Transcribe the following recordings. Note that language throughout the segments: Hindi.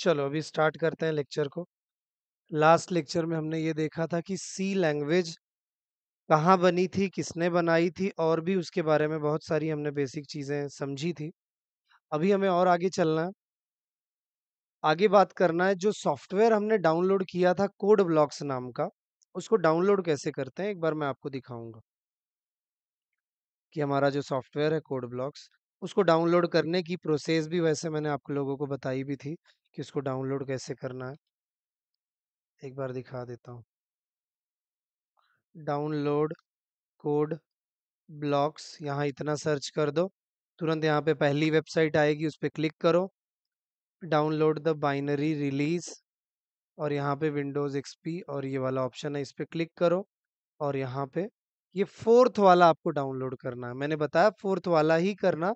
चलो अभी स्टार्ट करते हैं लेक्चर को लास्ट लेक्चर में हमने ये देखा था कि सी लैंग्वेज कहाँ बनी थी किसने बनाई थी और भी उसके बारे में बहुत सारी हमने बेसिक चीज़ें समझी थी अभी हमें और आगे चलना है आगे बात करना है जो सॉफ्टवेयर हमने डाउनलोड किया था कोड ब्लॉक्स नाम का उसको डाउनलोड कैसे करते हैं एक बार मैं आपको दिखाऊंगा कि हमारा जो सॉफ्टवेयर है कोड ब्लॉक्स उसको डाउनलोड करने की प्रोसेस भी वैसे मैंने आप लोगों को बताई भी थी कि उसको डाउनलोड कैसे करना है एक बार दिखा देता हूँ डाउनलोड कोड ब्लॉक्स यहाँ इतना सर्च कर दो तुरंत यहाँ पे पहली वेबसाइट आएगी उस पर क्लिक करो डाउनलोड द बाइनरी रिलीज और यहाँ पे विंडोज़ एक्सपी और ये वाला ऑप्शन है इस पर क्लिक करो और यहाँ पे ये फोर्थ वाला आपको डाउनलोड करना है मैंने बताया फोर्थ वाला ही करना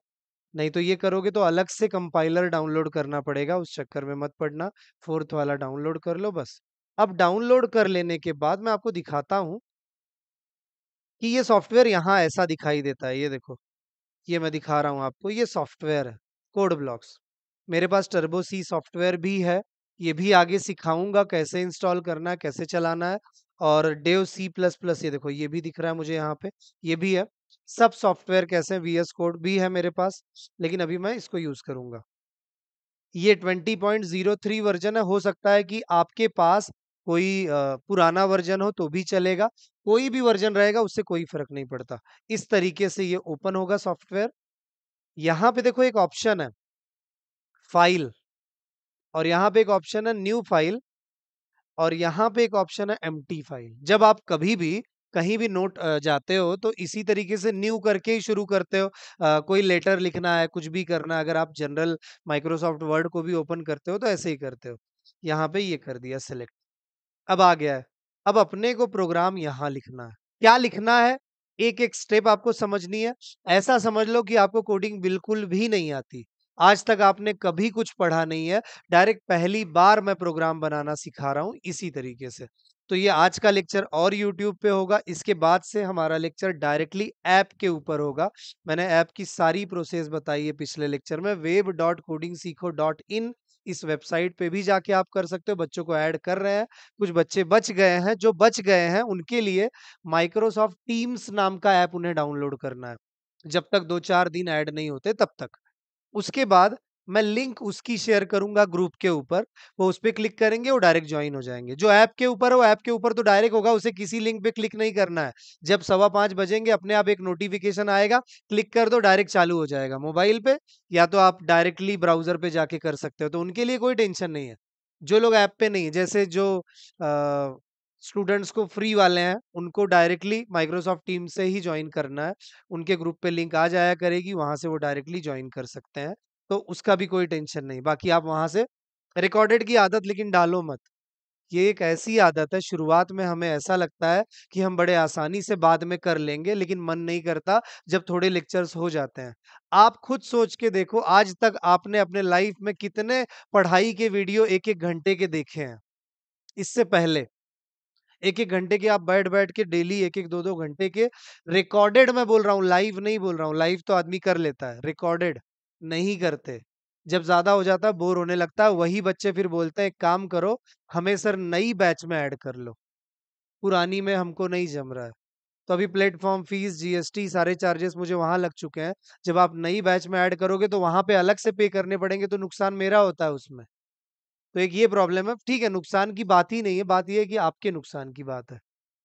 नहीं तो ये करोगे तो अलग से कंपाइलर डाउनलोड करना पड़ेगा उस चक्कर में मत पड़ना फोर्थ वाला डाउनलोड कर लो बस अब डाउनलोड कर लेने के बाद मैं आपको दिखाता हूँ कि ये सॉफ्टवेयर यहाँ ऐसा दिखाई देता है ये देखो ये मैं दिखा रहा हूँ आपको ये सॉफ्टवेयर है कोड ब्लॉक्स मेरे पास टर्बो सी सॉफ्टवेयर भी है ये भी आगे सिखाऊंगा कैसे इंस्टॉल करना है कैसे चलाना है और डेव सी प्लस प्लस ये देखो ये भी दिख रहा है मुझे यहाँ पे ये भी है सब सॉफ्टवेयर कैसे वी एस कोड भी है मेरे पास लेकिन अभी मैं इसको यूज करूंगा ये 20.03 वर्जन है हो सकता है कि आपके पास कोई पुराना वर्जन हो तो भी चलेगा कोई भी वर्जन रहेगा उससे कोई फर्क नहीं पड़ता इस तरीके से ये ओपन होगा सॉफ्टवेयर यहाँ पे देखो एक ऑप्शन है फाइल और यहाँ पे एक ऑप्शन है न्यू फाइल और यहाँ पे एक ऑप्शन है एम फाइल जब आप कभी भी कहीं भी नोट जाते हो तो इसी तरीके से न्यू करके ही शुरू करते हो आ, कोई लेटर लिखना है कुछ भी करना अगर आप जनरल माइक्रोसॉफ्ट वर्ड को भी ओपन करते हो तो ऐसे ही करते हो यहाँ पे ये कर दिया सिलेक्ट अब आ गया है अब अपने को प्रोग्राम यहाँ लिखना है क्या लिखना है एक एक स्टेप आपको समझनी है ऐसा समझ लो कि आपको कोडिंग बिल्कुल भी नहीं आती आज तक आपने कभी कुछ पढ़ा नहीं है डायरेक्ट पहली बार मैं प्रोग्राम बनाना सिखा रहा हूं इसी तरीके से तो ये आज का लेक्चर और यूट्यूब पे होगा इसके बाद से हमारा लेक्चर डायरेक्टली ऐप के ऊपर होगा मैंने ऐप की सारी प्रोसेस बताई है पिछले लेक्चर में वेब डॉट कोडिंग सीखो डॉट इन इस वेबसाइट पे भी जाके आप कर सकते हो बच्चों को ऐड कर रहे हैं कुछ बच्चे बच गए हैं जो बच गए हैं उनके लिए माइक्रोसॉफ्ट टीम्स नाम का ऐप उन्हें डाउनलोड करना है जब तक दो चार दिन ऐड नहीं होते तब तक उसके बाद मैं लिंक उसकी शेयर करूंगा ग्रुप के ऊपर वो उस पर क्लिक करेंगे और डायरेक्ट ज्वाइन हो जाएंगे जो ऐप के ऊपर वो ऐप के ऊपर तो डायरेक्ट होगा उसे किसी लिंक पे क्लिक नहीं करना है जब सवा पाँच बजेंगे अपने आप एक नोटिफिकेशन आएगा क्लिक कर दो डायरेक्ट चालू हो जाएगा मोबाइल पे या तो आप डायरेक्टली ब्राउजर पे जाके कर सकते हो तो उनके लिए कोई टेंशन नहीं है जो लोग ऐप पे नहीं है जैसे जो स्टूडेंट्स को फ्री वाले हैं उनको डायरेक्टली माइक्रोसॉफ्ट टीम से ही ज्वाइन करना है उनके ग्रुप पे लिंक आ जाया करेगी वहां से वो डायरेक्टली ज्वाइन कर सकते हैं तो उसका भी कोई टेंशन नहीं बाकी आप वहां से रिकॉर्डेड की आदत लेकिन डालो मत ये एक ऐसी आदत है शुरुआत में हमें ऐसा लगता है कि हम बड़े आसानी से बाद में कर लेंगे लेकिन मन नहीं करता जब थोड़े लेक्चर्स हो जाते हैं आप खुद सोच के देखो आज तक आपने अपने लाइफ में कितने पढ़ाई के वीडियो एक एक घंटे के देखे हैं इससे पहले एक एक घंटे के आप बैठ बैठ के डेली एक एक दो दो घंटे के रिकॉर्डेड मैं बोल रहा हूँ लाइव नहीं बोल रहा हूँ लाइव तो आदमी कर लेता है रिकॉर्डेड नहीं करते जब ज्यादा हो जाता बोर होने लगता वही बच्चे फिर बोलते हैं एक काम करो हमें सर नई बैच में ऐड कर लो पुरानी में हमको नहीं जम रहा है तो अभी प्लेटफॉर्म फीस जीएसटी सारे चार्जेस मुझे वहां लग चुके हैं जब आप नई बैच में ऐड करोगे तो वहां पे अलग से पे करने पड़ेंगे तो नुकसान मेरा होता है उसमें तो एक ये प्रॉब्लम है ठीक है नुकसान की बात ही नहीं है बात यह है कि आपके नुकसान की बात है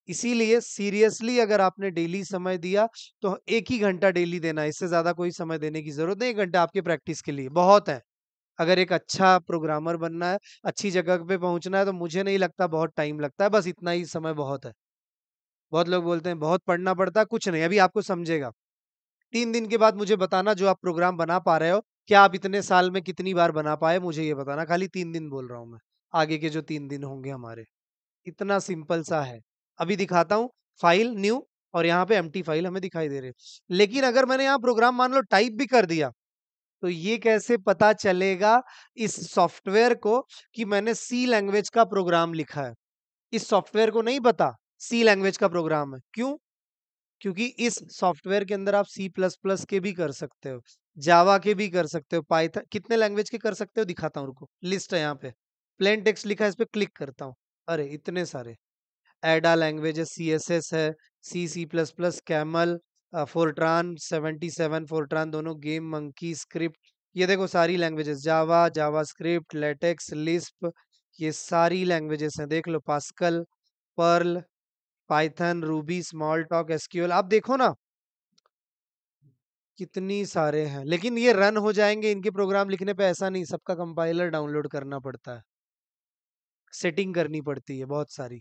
इसीलिए सीरियसली अगर आपने डेली समय दिया तो एक ही घंटा डेली देना इससे ज्यादा कोई समय देने की जरूरत नहीं एक घंटा आपके प्रैक्टिस के लिए बहुत है अगर एक अच्छा प्रोग्रामर बनना है अच्छी जगह पे पहुंचना है तो मुझे नहीं लगता बहुत टाइम लगता है बस इतना ही समय बहुत है बहुत लोग बोलते हैं बहुत पढ़ना पड़ता है कुछ नहीं अभी आपको समझेगा तीन दिन के बाद मुझे बताना जो आप प्रोग्राम बना पा रहे हो क्या आप इतने साल में कितनी बार बना पाए मुझे ये बताना खाली तीन दिन बोल रहा हूँ मैं आगे के जो तीन दिन होंगे हमारे इतना सिंपल सा है अभी दिखाता हूँ फाइल न्यू और यहाँ पे एम फाइल हमें दिखाई दे रही है लेकिन अगर मैंने यहाँ प्रोग्राम मान लो टाइप भी कर दिया तो ये कैसे पता चलेगा इस सॉफ्टवेयर को कि मैंने सी लैंग्वेज का प्रोग्राम लिखा है इस सॉफ्टवेयर को नहीं पता सी लैंग्वेज का प्रोग्राम है क्यों क्योंकि इस सॉफ्टवेयर के अंदर आप सी प्लस प्लस के भी कर सकते हो जावा के भी कर सकते हो पाइथन कितने लैंग्वेज के कर सकते हो दिखाता हूँ रुको लिस्ट है यहाँ पे प्लेन टेक्स्ट लिखा है इस पर क्लिक करता हूँ अरे इतने सारे एडा लैंग्वेजेस सी एस एस है C C plus plus camel Fortran seventy seven Fortran दोनों गेम मंकी स्क्रिप्ट ये देखो सारी languages Java JavaScript LaTeX Lisp ये सारी लैंग्वेजेस हैं देख लो Pascal Perl Python Ruby Smalltalk SQL आप देखो ना कितनी सारे हैं लेकिन ये रन हो जाएंगे इनके प्रोग्राम लिखने पे ऐसा नहीं सबका कंपाइलर डाउनलोड करना पड़ता है सेटिंग करनी पड़ती है बहुत सारी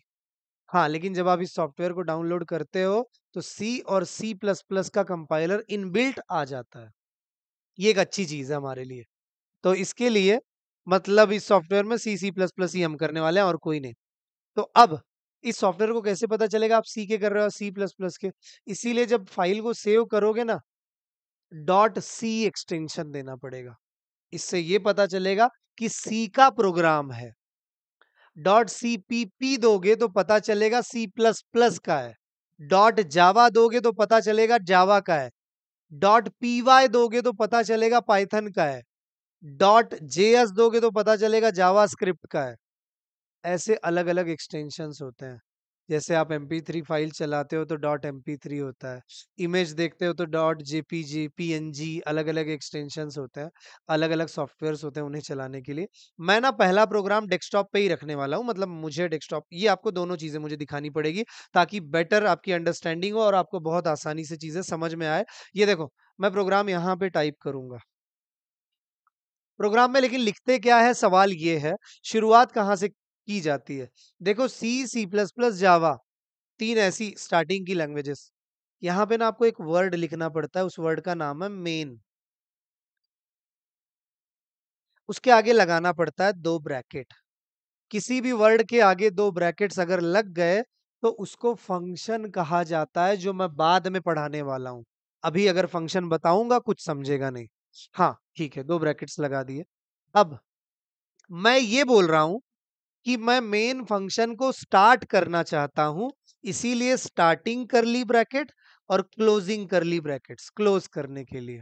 हाँ लेकिन जब आप इस सॉफ्टवेयर को डाउनलोड करते हो तो सी और सी प्लस प्लस का कंपाइलर इनबिल्ट आ जाता है ये एक अच्छी चीज़ है हमारे लिए तो इसके लिए मतलब इस सॉफ्टवेयर में सी सी प्लस प्लस ही हम करने वाले हैं और कोई नहीं तो अब इस सॉफ्टवेयर को कैसे पता चलेगा आप सी के कर रहे हो सी प्लस प्लस के इसीलिए जब फाइल को सेव करोगे ना डॉट सी एक्सटेंशन देना पड़ेगा इससे ये पता चलेगा कि सी का प्रोग्राम है डॉट सी दोगे तो पता चलेगा सी प्लस प्लस का है डॉट जावा दोगे तो पता चलेगा जावा का है डॉट पी वाई दोगे तो पता चलेगा पाइथन का है डॉट जे दोगे तो पता चलेगा जावा स्क्रिप्ट का है ऐसे अलग अलग एक्सटेंशन होते हैं जैसे आप एम थ्री फाइल चलाते हो तो डॉट एम थ्री होता है इमेज देखते हो तो डॉट एन जी अलग अलग एक्सटेंशन होते हैं अलग अलग सॉफ्टवेयर होते हैं उन्हें चलाने के लिए मैं ना पहला प्रोग्राम डेस्कटॉप पे ही रखने वाला हूँ मतलब मुझे डेस्कटॉप ये आपको दोनों चीज़ें मुझे दिखानी पड़ेगी ताकि बेटर आपकी अंडरस्टैंडिंग हो और आपको बहुत आसानी से चीज़ें समझ में आए ये देखो मैं प्रोग्राम यहाँ पे टाइप करूंगा प्रोग्राम में लेकिन लिखते क्या है सवाल ये है शुरुआत कहाँ से की जाती है देखो सी सी प्लस प्लस जावा तीन ऐसी स्टार्टिंग की लैंग्वेजेस यहाँ पे ना आपको एक वर्ड लिखना पड़ता है उस वर्ड का नाम है मेन उसके आगे लगाना पड़ता है दो ब्रैकेट किसी भी वर्ड के आगे दो ब्रैकेट्स अगर लग गए तो उसको फंक्शन कहा जाता है जो मैं बाद में पढ़ाने वाला हूं अभी अगर फंक्शन बताऊंगा कुछ समझेगा नहीं हाँ ठीक है दो ब्रैकेट्स लगा दिए अब मैं ये बोल रहा हूं कि मैं मेन फंक्शन को स्टार्ट करना चाहता हूं इसीलिए स्टार्टिंग कर ली ब्रैकेट और क्लोजिंग कर ली ब्रैकेट क्लोज करने के लिए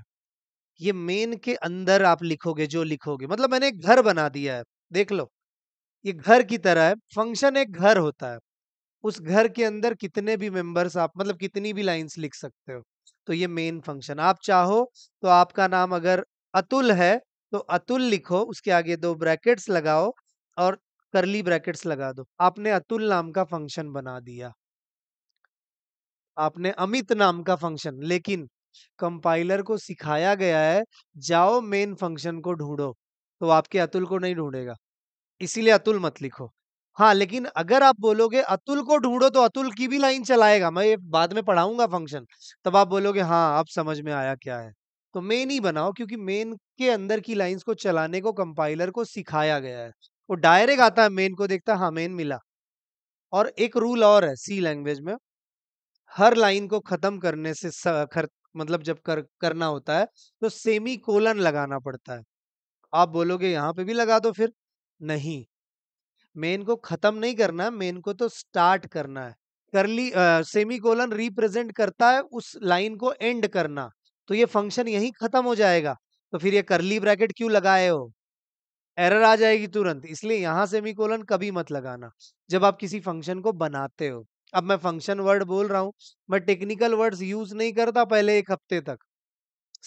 ये मेन के अंदर आप लिखोगे जो लिखोगे मतलब मैंने एक घर बना दिया है देख लो ये घर की तरह है फंक्शन एक घर होता है उस घर के अंदर कितने भी मेंबर्स आप मतलब कितनी भी लाइंस लिख सकते हो तो ये मेन फंक्शन आप चाहो तो आपका नाम अगर अतुल है तो अतुल लिखो उसके आगे दो ब्रैकेट्स लगाओ और करली ब्रैकेट्स लगा दो आपने अतुल नाम का फंक्शन बना दिया आपने अमित नाम का फंक्शन लेकिन कंपाइलर को सिखाया गया है जाओ मेन फंक्शन को ढूंढो तो आपके अतुल को नहीं ढूंढेगा इसीलिए अतुल मत लिखो हाँ लेकिन अगर आप बोलोगे अतुल को ढूंढो तो अतुल की भी लाइन चलाएगा मैं ये बाद में पढ़ाऊंगा फंक्शन तब आप बोलोगे हाँ अब समझ में आया क्या है तो मेन ही बनाओ क्योंकि मेन के अंदर की लाइंस को चलाने को कंपाइलर को सिखाया गया है वो डायरेक्ट आता है मेन को देखता है हाँ मेन मिला और एक रूल और है सी लैंग्वेज में हर लाइन को खत्म करने से खर, मतलब जब कर, करना होता है तो सेमी कोलन लगाना पड़ता है आप बोलोगे यहाँ पे भी लगा दो फिर नहीं मेन को खत्म नहीं करना है मेन को तो स्टार्ट करना है करली सेमी कोलन रिप्रेजेंट करता है उस लाइन को एंड करना तो ये फंक्शन यही खत्म हो जाएगा तो फिर ये करली ब्रैकेट क्यों लगाए हो एरर आ जाएगी तुरंत इसलिए यहां सेमी कोलन कभी मत लगाना जब आप किसी फंक्शन को बनाते हो अब मैं फंक्शन वर्ड बोल रहा हूँ मैं टेक्निकल वर्ड्स यूज नहीं करता पहले एक हफ्ते तक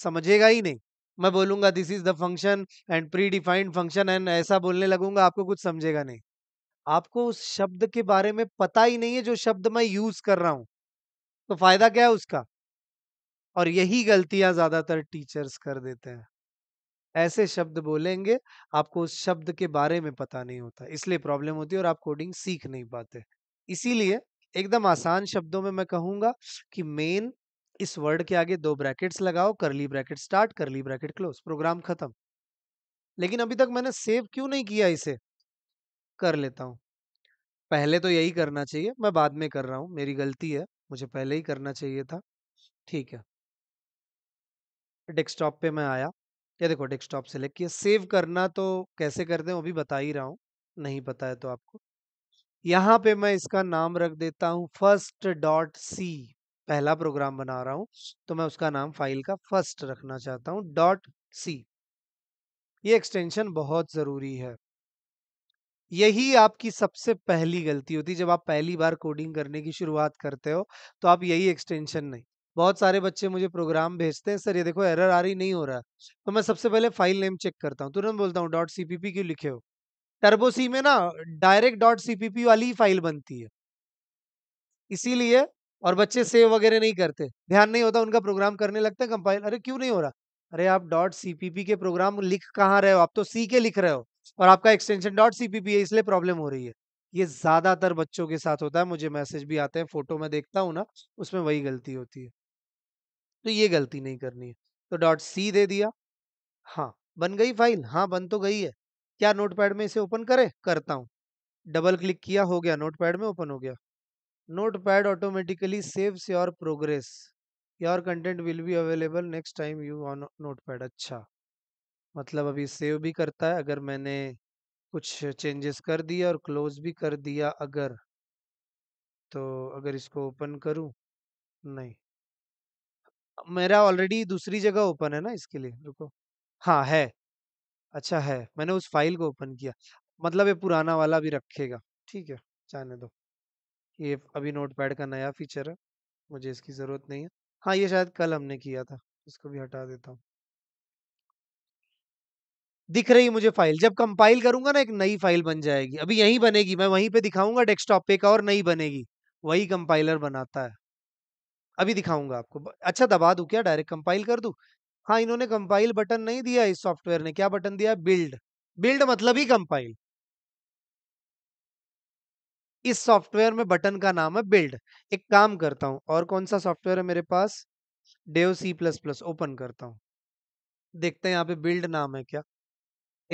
समझेगा ही नहीं मैं बोलूंगा this is the function and predefined function and ऐसा बोलने लगूंगा आपको कुछ समझेगा नहीं आपको उस शब्द के बारे में पता ही नहीं है जो शब्द मैं यूज कर रहा हूँ तो फायदा क्या है उसका और यही गलतियां ज्यादातर टीचर्स कर देते हैं ऐसे शब्द बोलेंगे आपको उस शब्द के बारे में पता नहीं होता इसलिए प्रॉब्लम होती है और आप कोडिंग सीख नहीं पाते इसीलिए एकदम आसान शब्दों में मैं कहूंगा कि मेन इस वर्ड के आगे दो ब्रैकेट्स लगाओ curly bracket start curly bracket close program खत्म लेकिन अभी तक मैंने सेव क्यों नहीं किया इसे कर लेता हूं पहले तो यही करना चाहिए मैं बाद में कर रहा हूं मेरी गलती है मुझे पहले ही करना चाहिए था ठीक है डेस्कटॉप पे मैं आया ये देखो डेस्कटॉप सेलेक्ट किया सेव करना तो कैसे करते हैं वो भी बता ही रहा हूँ नहीं पता है तो आपको यहाँ पे मैं इसका नाम रख देता हूँ फर्स्ट डॉट सी पहला प्रोग्राम बना रहा हूँ तो मैं उसका नाम फाइल का फर्स्ट रखना चाहता हूँ डॉट सी ये एक्सटेंशन बहुत ज़रूरी है यही आपकी सबसे पहली गलती होती है जब आप पहली बार कोडिंग करने की शुरुआत करते हो तो आप यही एक्सटेंशन नहीं बहुत सारे बच्चे मुझे प्रोग्राम भेजते हैं सर ये देखो एरर आ रही नहीं हो रहा तो मैं सबसे पहले फाइल नेम चेक करता हूँ तुरंत बोलता हूँ डॉट पी क्यों लिखे हो टर्बो सी में ना डायरेक्ट डॉट पी वाली फाइल बनती है इसीलिए और बच्चे सेव वगैरह नहीं करते ध्यान नहीं होता उनका प्रोग्राम करने लगता है कंपाइल अरे क्यों नहीं हो रहा अरे आप डॉट पी के प्रोग्राम लिख कहाँ रहे हो आप तो सी के लिख रहे हो और आपका एक्सटेंशन डॉट पी है इसलिए प्रॉब्लम हो रही है ये ज्यादातर बच्चों के साथ होता है मुझे मैसेज भी आते हैं फोटो में देखता हूँ ना उसमें वही गलती होती है तो ये गलती नहीं करनी है तो डॉट सी दे दिया हाँ बन गई फाइल हाँ बन तो गई है क्या नोटपैड में इसे ओपन करे करता हूँ डबल क्लिक किया हो गया नोटपैड में ओपन हो गया notepad automatically saves your progress your content will be available next time you on notepad अच्छा मतलब अभी सेव भी करता है अगर मैंने कुछ चेंजेस कर दिए और क्लोज भी कर दिया अगर तो अगर इसको ओपन करूँ नहीं मेरा ऑलरेडी दूसरी जगह ओपन है ना इसके लिए रुको हाँ है अच्छा है मैंने उस फाइल को ओपन किया मतलब ये पुराना वाला भी रखेगा ठीक है जाने दो ये अभी नोट पैड का नया फीचर है मुझे इसकी ज़रूरत नहीं है हाँ ये शायद कल हमने किया था इसको भी हटा देता हूँ दिख रही मुझे फाइल जब कंपाइल करूंगा ना एक नई फाइल बन जाएगी अभी यही बनेगी मैं वहीं पे दिखाऊंगा डेस्कटॉप पे का और नई बनेगी वही कंपाइलर बनाता है अभी दिखाऊंगा आपको अच्छा दबा दू क्या डायरेक्ट कंपाइल कर दू हाँ इन्होंने कंपाइल बटन नहीं दिया इस सॉफ्टवेयर ने क्या बटन दिया बिल्ड बिल्ड मतलब ही कंपाइल इस सॉफ्टवेयर में बटन का नाम है बिल्ड एक काम करता हूं और कौन सा सॉफ्टवेयर है मेरे पास Dev C plus plus open करता हूं देखते हैं यहाँ पे बिल्ड नाम है क्या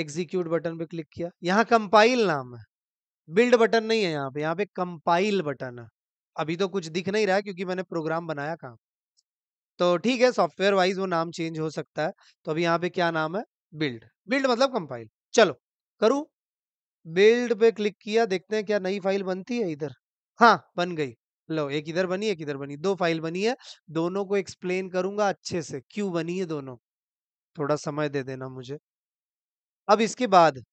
एग्जीक्यूट बटन पे क्लिक किया यहाँ कंपाइल नाम है बिल्ड बटन नहीं है यहाँ पे यहाँ पे कंपाइल बटन है अभी तो कुछ दिख नहीं रहा है क्योंकि मैंने प्रोग्राम बनाया कहा तो ठीक है सॉफ्टवेयर वाइज वो नाम चेंज हो सकता है तो अभी यहाँ पे क्या नाम है बिल्ड बिल्ड मतलब कंपाइल चलो करू बिल्ड पे क्लिक किया देखते हैं क्या नई फाइल बनती है इधर हाँ बन गई लो एक इधर बनी एक इधर बनी दो फाइल बनी है दोनों को एक्सप्लेन करूंगा अच्छे से क्यों बनी है दोनों थोड़ा समय दे देना मुझे अब इसके बाद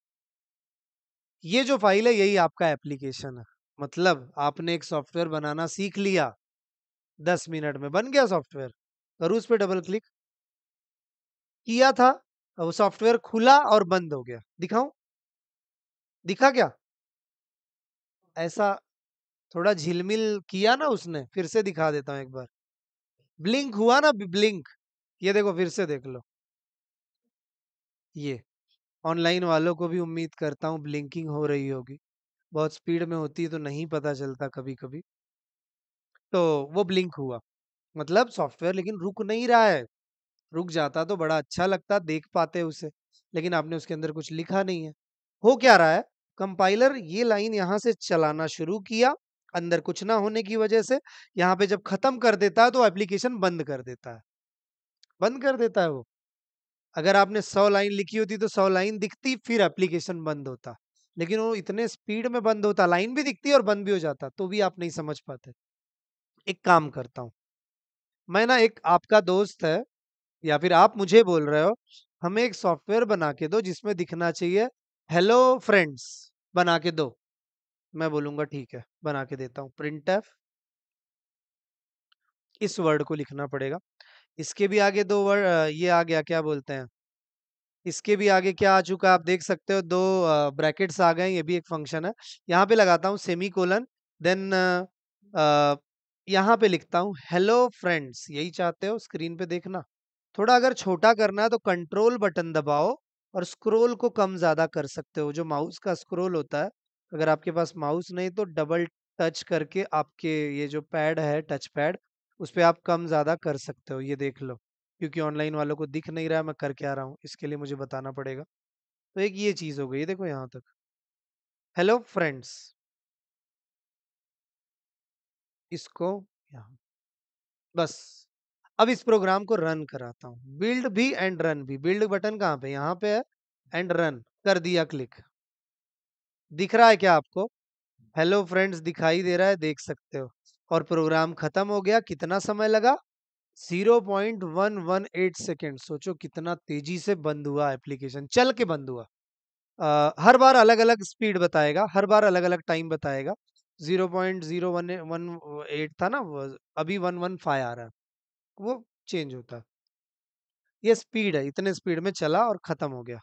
ये जो फाइल है यही आपका एप्लीकेशन है मतलब आपने एक सॉफ्टवेयर बनाना सीख लिया दस मिनट में बन गया सॉफ्टवेयर करो उस पर डबल क्लिक किया था वो सॉफ्टवेयर खुला और बंद हो गया दिखाऊं दिखा क्या ऐसा थोड़ा झिलमिल किया ना उसने फिर से दिखा देता हूं एक बार ब्लिंक हुआ ना ब्लिंक ये देखो फिर से देख लो ये ऑनलाइन वालों को भी उम्मीद करता हूं ब्लिंकिंग हो रही होगी बहुत स्पीड में होती है तो नहीं पता चलता कभी कभी तो वो ब्लिंक हुआ मतलब सॉफ्टवेयर लेकिन रुक नहीं रहा है रुक जाता तो बड़ा अच्छा लगता देख पाते उसे लेकिन आपने उसके अंदर कुछ लिखा नहीं है हो क्या रहा है कंपाइलर ये लाइन यहाँ से चलाना शुरू किया अंदर कुछ ना होने की वजह से यहाँ पे जब खत्म कर देता है तो एप्लीकेशन बंद कर देता है बंद कर देता है वो अगर आपने सौ लाइन लिखी होती तो सौ लाइन दिखती फिर एप्लीकेशन बंद होता लेकिन वो इतने स्पीड में बंद होता लाइन भी दिखती है और बंद भी हो जाता तो भी आप नहीं समझ पाते एक काम करता हूँ मैं ना एक आपका दोस्त है या फिर आप मुझे बोल रहे हो हमें एक सॉफ्टवेयर बना के दो जिसमें दिखना चाहिए हेलो फ्रेंड्स बना के दो मैं बोलूंगा ठीक है बना के देता हूँ प्रिंट एफ इस वर्ड को लिखना पड़ेगा इसके भी आगे दो वर्ड ये आ गया क्या बोलते हैं इसके भी आगे क्या आ चुका है आप देख सकते हो दो ब्रैकेट्स आ गए ये भी एक फंक्शन है यहाँ पे लगाता हूँ सेमी कोलन देन यहाँ पे लिखता हूँ हेलो फ्रेंड्स यही चाहते हो स्क्रीन पे देखना थोड़ा अगर छोटा करना है तो कंट्रोल बटन दबाओ और स्क्रोल को कम ज़्यादा कर सकते हो जो माउस का स्क्रोल होता है अगर आपके पास माउस नहीं तो डबल टच करके आपके ये जो पैड है टच पैड उस पर आप कम ज़्यादा कर सकते हो ये देख लो क्योंकि ऑनलाइन वालों को दिख नहीं रहा है मैं करके आ रहा हूँ इसके लिए मुझे बताना पड़ेगा तो एक ये चीज़ हो गई देखो यहाँ तक हेलो फ्रेंड्स इसको यहाँ बस अब इस प्रोग्राम को रन कराता हूँ बिल्ड भी एंड रन भी बिल्ड बटन कहाँ पे यहाँ पे है एंड रन कर दिया क्लिक दिख रहा है क्या आपको हेलो फ्रेंड्स दिखाई दे रहा है देख सकते हो और प्रोग्राम खत्म हो गया कितना समय लगा 0.118 सेकेंड सोचो कितना तेजी से बंद हुआ एप्लीकेशन चल के बंद हुआ आ, हर बार अलग अलग स्पीड बताएगा हर बार अलग अलग टाइम बताएगा एट था ना अभी 115 आ रहा है वो चेंज होता ये स्पीड है इतने स्पीड में चला और ख़त्म हो गया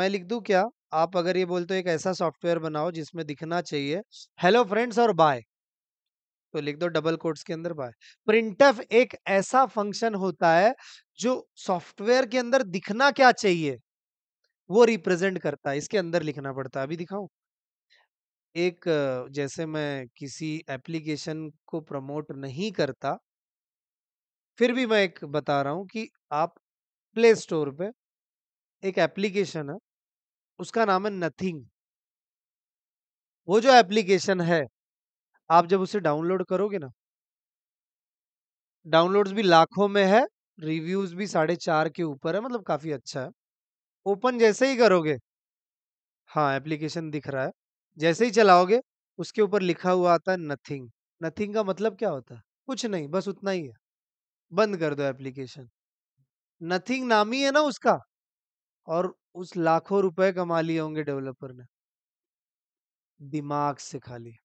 मैं लिख दूँ क्या आप अगर ये बोलते हो एक ऐसा सॉफ्टवेयर बनाओ जिसमें दिखना चाहिए हेलो फ्रेंड्स और बाय तो लिख दो डबल कोट्स के अंदर बाय प्रिंट एक ऐसा फंक्शन होता है जो सॉफ्टवेयर के अंदर दिखना क्या चाहिए वो रिप्रेजेंट करता है इसके अंदर लिखना पड़ता है अभी दिखाऊं एक जैसे मैं किसी एप्लीकेशन को प्रमोट नहीं करता फिर भी मैं एक बता रहा हूं कि आप प्ले स्टोर पे एक एप्लीकेशन है उसका नाम है नथिंग वो जो एप्लीकेशन है आप जब उसे डाउनलोड करोगे ना डाउनलोड्स भी लाखों में है रिव्यूज भी साढ़े चार के ऊपर है मतलब काफी अच्छा है ओपन जैसे ही करोगे हाँ एप्लीकेशन दिख रहा है जैसे ही चलाओगे उसके ऊपर लिखा हुआ आता है नथिंग नथिंग का मतलब क्या होता है कुछ नहीं बस उतना ही है बंद कर दो एप्लीकेशन नथिंग नाम ही है ना उसका और उस लाखों रुपए कमा लिए होंगे डेवलपर ने दिमाग से खाली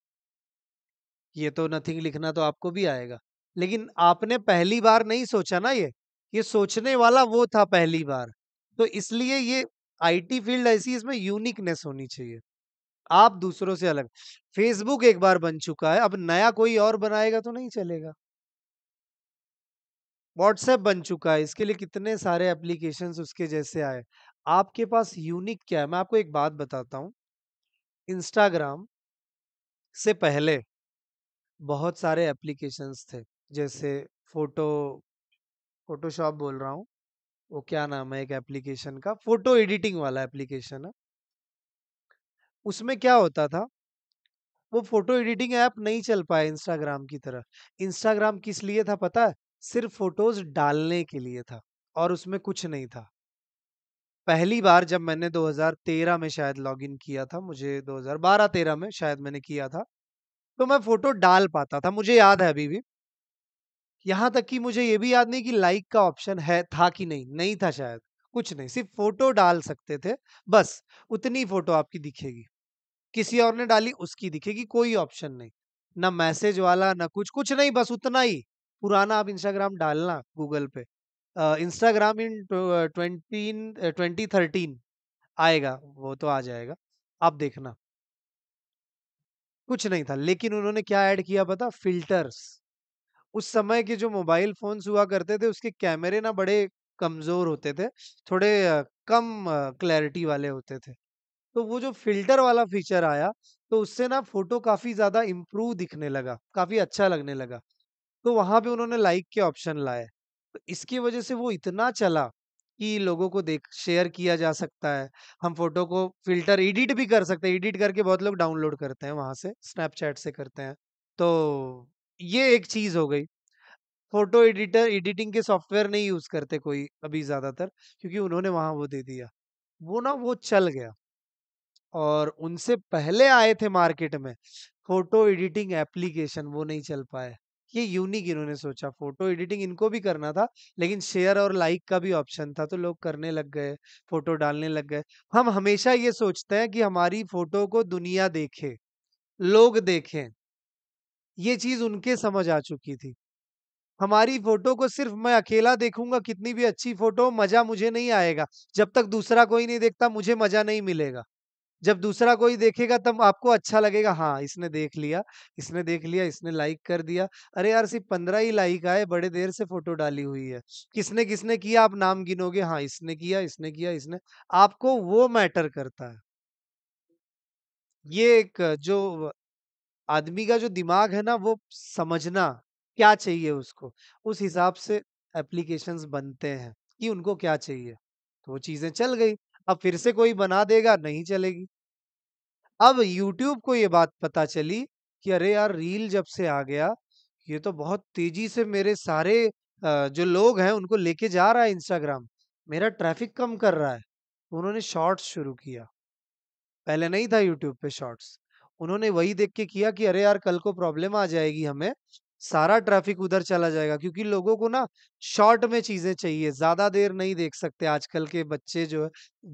ये तो नथिंग लिखना तो आपको भी आएगा लेकिन आपने पहली बार नहीं सोचा ना ये ये सोचने वाला वो था पहली बार तो इसलिए ये आईटी फील्ड ऐसी इसमें यूनिकनेस होनी चाहिए आप दूसरों से अलग फेसबुक एक बार बन चुका है अब नया कोई और बनाएगा तो नहीं चलेगा व्हाट्सएप बन चुका है इसके लिए कितने सारे एप्लीकेशंस उसके जैसे आए आपके पास यूनिक क्या है मैं आपको एक बात बताता हूं इंस्टाग्राम से पहले बहुत सारे एप्लीकेशंस थे जैसे फोटो फोटोशॉप बोल रहा हूँ वो क्या नाम है एक एप्लीकेशन का फोटो एडिटिंग वाला एप्लीकेशन है उसमें क्या होता था वो फोटो एडिटिंग ऐप नहीं चल पाया इंस्टाग्राम की तरह इंस्टाग्राम किस लिए था पता है सिर्फ फोटोज डालने के लिए था और उसमें कुछ नहीं था पहली बार जब मैंने 2013 में शायद लॉगिन किया था मुझे 2012-13 में शायद मैंने किया था तो मैं फोटो डाल पाता था मुझे याद है अभी भी यहां तक कि मुझे ये भी याद नहीं कि लाइक का ऑप्शन है था कि नहीं नहीं था शायद कुछ नहीं सिर्फ फोटो डाल सकते थे बस उतनी फोटो आपकी दिखेगी किसी और ने डाली उसकी दिखेगी कोई ऑप्शन नहीं ना मैसेज वाला ना कुछ कुछ नहीं बस उतना ही पुराना आप इंस्टाग्राम डालना गूगल पे Instagram in twenty twenty thirteen आएगा वो तो आ जाएगा आप देखना कुछ नहीं था लेकिन उन्होंने क्या ऐड किया पता फिल्टर्स उस समय के जो मोबाइल फोन्स हुआ करते थे उसके कैमरे ना बड़े कमजोर होते थे थोड़े कम क्लैरिटी वाले होते थे तो वो जो फिल्टर वाला फीचर आया तो उससे ना फोटो काफी ज्यादा इम्प्रूव दिखने लगा काफी अच्छा लगने लगा तो वहां पे उन्होंने लाइक के ऑप्शन लाए तो इसकी वजह से वो इतना चला कि लोगों को देख शेयर किया जा सकता है हम फोटो को फिल्टर एडिट भी कर सकते हैं एडिट करके बहुत लोग डाउनलोड करते हैं वहाँ से स्नैपचैट से करते हैं तो ये एक चीज़ हो गई फोटो एडिटर एडिटिंग के सॉफ्टवेयर नहीं यूज़ करते कोई अभी ज़्यादातर क्योंकि उन्होंने वहाँ वो दे दिया वो ना वो चल गया और उनसे पहले आए थे मार्केट में फोटो एडिटिंग एप्लीकेशन वो नहीं चल पाए ये यूनिक इन्होंने सोचा फोटो एडिटिंग इनको भी करना था लेकिन शेयर और लाइक का भी ऑप्शन था तो लोग करने लग गए फोटो डालने लग गए हम हमेशा ये सोचते हैं कि हमारी फोटो को दुनिया देखे लोग देखें ये चीज उनके समझ आ चुकी थी हमारी फोटो को सिर्फ मैं अकेला देखूंगा कितनी भी अच्छी फोटो मजा मुझे नहीं आएगा जब तक दूसरा कोई नहीं देखता मुझे मजा नहीं मिलेगा जब दूसरा कोई देखेगा तब आपको अच्छा लगेगा हाँ इसने देख लिया इसने देख लिया इसने लाइक कर दिया अरे यार सिर्फ पंद्रह ही लाइक आए बड़े देर से फोटो डाली हुई है किसने किसने किया आप नाम गिनोगे हाँ इसने किया इसने किया इसने आपको वो मैटर करता है ये एक जो आदमी का जो दिमाग है ना वो समझना क्या चाहिए उसको उस हिसाब से एप्लीकेशन बनते हैं कि उनको क्या चाहिए तो वो चीजें चल गई अब फिर से कोई बना देगा नहीं चलेगी अब YouTube को ये बात पता चली कि अरे यार रील जब से आ गया ये तो बहुत तेजी से मेरे सारे जो लोग हैं उनको लेके जा रहा है इंस्टाग्राम मेरा ट्रैफिक कम कर रहा है उन्होंने शॉर्ट्स शुरू किया पहले नहीं था यूट्यूब पे शॉर्ट्स उन्होंने वही देख के किया कि अरे यार कल को प्रॉब्लम आ जाएगी हमें सारा ट्रैफिक उधर चला जाएगा क्योंकि लोगों को ना शॉर्ट में चीजें चाहिए ज्यादा देर नहीं देख सकते आजकल के बच्चे जो है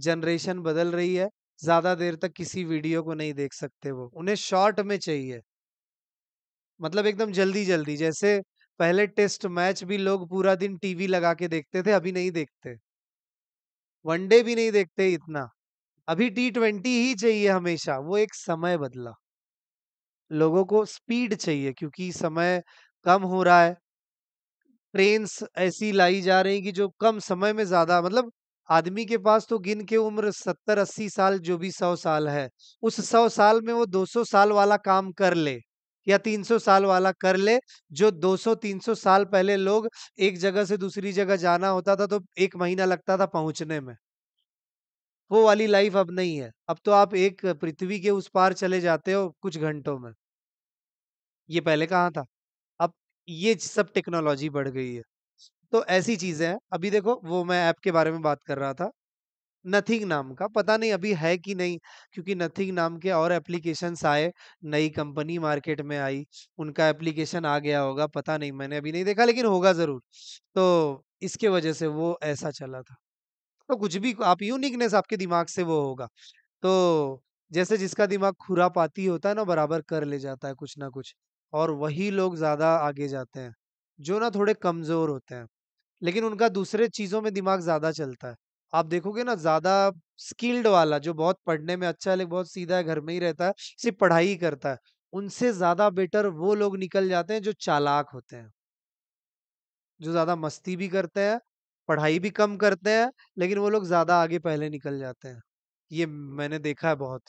जनरेशन बदल रही है ज्यादा देर तक किसी वीडियो को नहीं देख सकते वो उन्हें शॉर्ट में चाहिए मतलब एकदम जल्दी जल्दी जैसे पहले टेस्ट मैच भी लोग पूरा दिन टीवी लगा के देखते थे अभी नहीं देखते वनडे भी नहीं देखते इतना अभी टी ट्वेंटी ही चाहिए हमेशा वो एक समय बदला लोगों को स्पीड चाहिए क्योंकि समय कम हो रहा है ट्रेन ऐसी लाई जा रही कि जो कम समय में ज्यादा मतलब आदमी के पास तो गिन के उम्र सत्तर अस्सी साल जो भी सौ साल है उस सौ साल में वो दो सौ साल वाला काम कर ले या तीन सौ साल वाला कर ले जो दो सौ तीन सौ साल पहले लोग एक जगह से दूसरी जगह जाना होता था तो एक महीना लगता था पहुंचने में वो वाली लाइफ अब नहीं है अब तो आप एक पृथ्वी के उस पार चले जाते हो कुछ घंटों में ये पहले कहाँ था अब ये सब टेक्नोलॉजी बढ़ गई है तो ऐसी चीजें हैं अभी देखो वो मैं ऐप के बारे में बात कर रहा था नथिंग नाम का पता नहीं अभी है कि नहीं क्योंकि नथिंग नाम के और एप्लीकेशन आए नई कंपनी मार्केट में आई उनका एप्लीकेशन आ गया होगा पता नहीं मैंने अभी नहीं देखा लेकिन होगा जरूर तो इसके वजह से वो ऐसा चला था तो कुछ भी आप यूनिकनेस आपके दिमाग से वो होगा तो जैसे जिसका दिमाग खुरा पाती होता है ना बराबर कर ले जाता है कुछ ना कुछ और वही लोग ज़्यादा आगे जाते हैं जो ना थोड़े कमज़ोर होते हैं लेकिन उनका दूसरे चीज़ों में दिमाग ज़्यादा चलता है आप देखोगे ना ज़्यादा स्किल्ड वाला जो बहुत पढ़ने में अच्छा है लेकिन बहुत सीधा है घर में ही रहता है सिर्फ पढ़ाई ही करता है उनसे ज़्यादा बेटर वो लोग निकल जाते हैं जो चालाक होते हैं जो ज़्यादा मस्ती भी करते हैं पढ़ाई भी कम करते हैं लेकिन वो लोग ज़्यादा आगे पहले निकल जाते हैं ये मैंने देखा है बहुत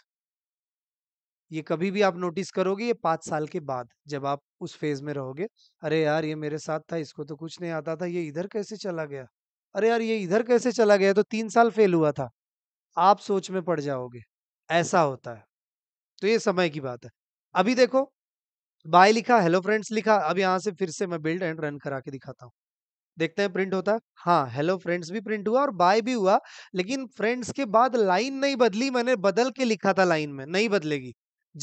ये कभी भी आप नोटिस करोगे ये पाँच साल के बाद जब आप उस फेज में रहोगे अरे यार ये मेरे साथ था इसको तो कुछ नहीं आता था ये इधर कैसे चला गया अरे यार ये इधर कैसे चला गया तो तीन साल फेल हुआ था आप सोच में पड़ जाओगे ऐसा होता है तो ये समय की बात है अभी देखो बाय लिखा हेलो फ्रेंड्स लिखा अब यहाँ से फिर से मैं बिल्ड एंड रन करा के दिखाता हूँ देखते हैं प्रिंट होता है हाँ हेलो फ्रेंड्स भी प्रिंट हुआ और बाय भी हुआ लेकिन फ्रेंड्स के बाद लाइन नहीं बदली मैंने बदल के लिखा था लाइन में नहीं बदलेगी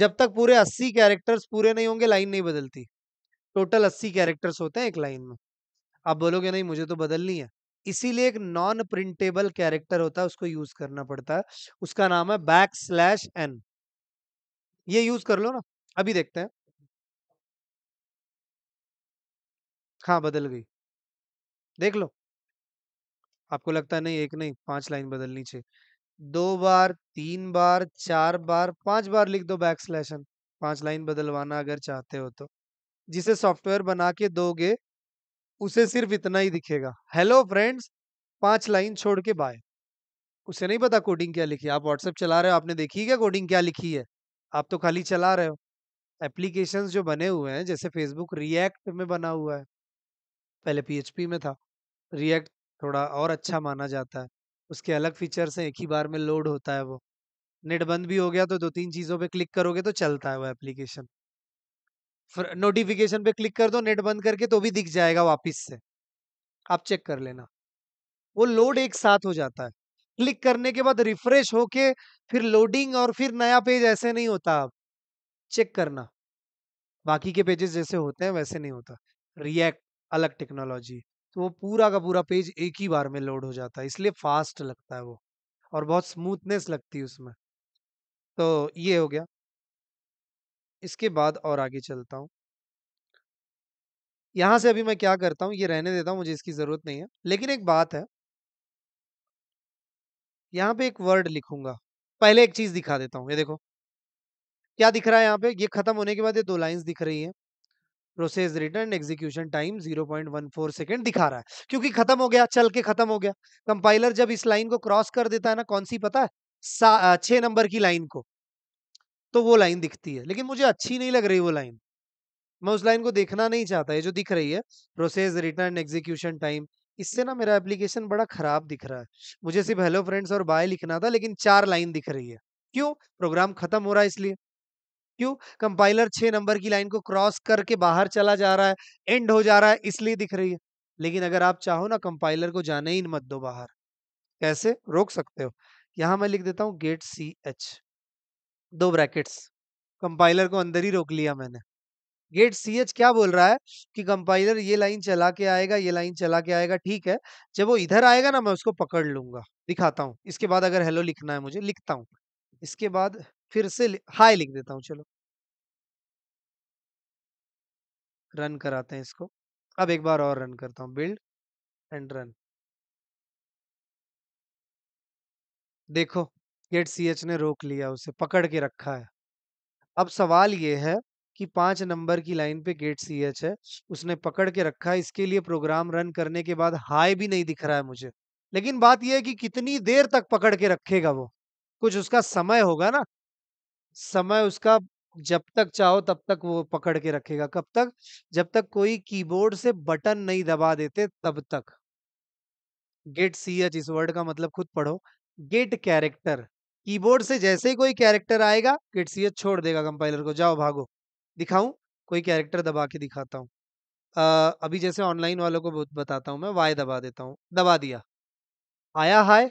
जब तक पूरे अस्सी कैरेक्टर्स पूरे नहीं होंगे लाइन नहीं बदलती टोटल अस्सी कैरेक्टर्स होते हैं एक लाइन में आप बोलोगे नहीं मुझे तो बदलनी है इसीलिए एक नॉन प्रिंटेबल कैरेक्टर होता है उसको यूज करना पड़ता है उसका नाम है बैक स्लैश एन ये यूज कर लो ना अभी देखते हैं हाँ बदल गई देख लो आपको लगता है नहीं एक नहीं पांच लाइन बदलनी चाहिए दो बार तीन बार चार बार पांच बार लिख दो बैक स्लेशन पांच लाइन बदलवाना अगर चाहते हो तो जिसे सॉफ्टवेयर बना के दोगे उसे सिर्फ इतना ही दिखेगा हेलो फ्रेंड्स पांच लाइन छोड़ के बाय उसे नहीं पता कोडिंग क्या लिखी है आप व्हाट्सएप चला रहे हो आपने देखी क्या कोडिंग क्या लिखी है आप तो खाली चला रहे हो एप्लीकेशंस जो बने हुए हैं जैसे फेसबुक रिएक्ट में बना हुआ है पहले पीएचपी में था रिएक्ट थोड़ा और अच्छा, अच्छा माना जाता है उसके अलग फीचर्स हैं एक ही बार में लोड होता है वो नेट बंद भी हो गया तो दो तीन चीज़ों पे क्लिक करोगे तो चलता है वो एप्लीकेशन नोटिफिकेशन पे क्लिक कर दो नेट बंद करके तो भी दिख जाएगा वापस से आप चेक कर लेना वो लोड एक साथ हो जाता है क्लिक करने के बाद रिफ्रेश होके फिर लोडिंग और फिर नया पेज ऐसे नहीं होता आप चेक करना बाकी के पेजेस जैसे होते हैं वैसे नहीं होता रिएक्ट अलग टेक्नोलॉजी तो वो पूरा का पूरा पेज एक ही बार में लोड हो जाता है इसलिए फास्ट लगता है वो और बहुत स्मूथनेस लगती है उसमें तो ये हो गया इसके बाद और आगे चलता हूँ यहाँ से अभी मैं क्या करता हूँ ये रहने देता हूँ मुझे इसकी ज़रूरत नहीं है लेकिन एक बात है यहाँ पे एक वर्ड लिखूंगा पहले एक चीज़ दिखा देता हूँ ये देखो क्या दिख रहा है यहाँ पे ये खत्म होने के बाद ये दो लाइंस दिख रही है process return execution time 0.14 second दिखा रहा है क्योंकि खत्म हो गया चल के खत्म हो गया कंपाइलर जब इस लाइन को क्रॉस कर देता है ना कौन सी पता है छह नंबर की लाइन को तो वो लाइन दिखती है लेकिन मुझे अच्छी नहीं लग रही वो लाइन मैं उस लाइन को देखना नहीं चाहता ये जो दिख रही है प्रोसेस रिटर्न एग्जीक्यूशन टाइम इससे ना मेरा एप्लीकेशन बड़ा खराब दिख रहा है मुझे सिर्फ हेलो फ्रेंड्स और बाय लिखना था लेकिन चार लाइन दिख रही है क्यों प्रोग्राम खत्म हो रहा है इसलिए क्यों कंपाइलर छह नंबर की लाइन को क्रॉस करके बाहर चला जा रहा है एंड हो जा रहा है इसलिए दिख रही है लेकिन अगर आप चाहो ना कंपाइलर को जाने ही मत दो बाहर कैसे रोक सकते हो यहां मैं लिख देता हूँ गेट सी एच दो ब्रैकेट्स कंपाइलर को अंदर ही रोक लिया मैंने गेट सी एच क्या बोल रहा है कि कंपाइलर ये लाइन चला के आएगा ये लाइन चला के आएगा ठीक है जब वो इधर आएगा ना मैं उसको पकड़ लूंगा दिखाता हूँ इसके बाद अगर हेलो लिखना है मुझे लिखता हूँ इसके बाद फिर से हाई लिख देता हूँ चलो रन कराते हैं इसको अब एक बार और रन करता हूँ बिल्ड एंड रन देखो गेट सी एच ने रोक लिया उसे पकड़ के रखा है अब सवाल ये है कि पांच नंबर की लाइन पे गेट सी एच है उसने पकड़ के रखा है इसके लिए प्रोग्राम रन करने के बाद हाई भी नहीं दिख रहा है मुझे लेकिन बात यह है कि कितनी देर तक पकड़ के रखेगा वो कुछ उसका समय होगा ना समय उसका जब तक चाहो तब तक वो पकड़ के रखेगा कब तक जब तक कोई कीबोर्ड से बटन नहीं दबा देते तब तक गेट सी एच इस वर्ड का मतलब खुद पढ़ो गेट कैरेक्टर कीबोर्ड से जैसे ही कोई कैरेक्टर आएगा गेट सी एच छोड़ देगा कंपाइलर को जाओ भागो दिखाऊं कोई कैरेक्टर दबा के दिखाता हूँ अभी जैसे ऑनलाइन वालों को बताता हूँ मैं वाई दबा देता हूँ दबा दिया आया हाय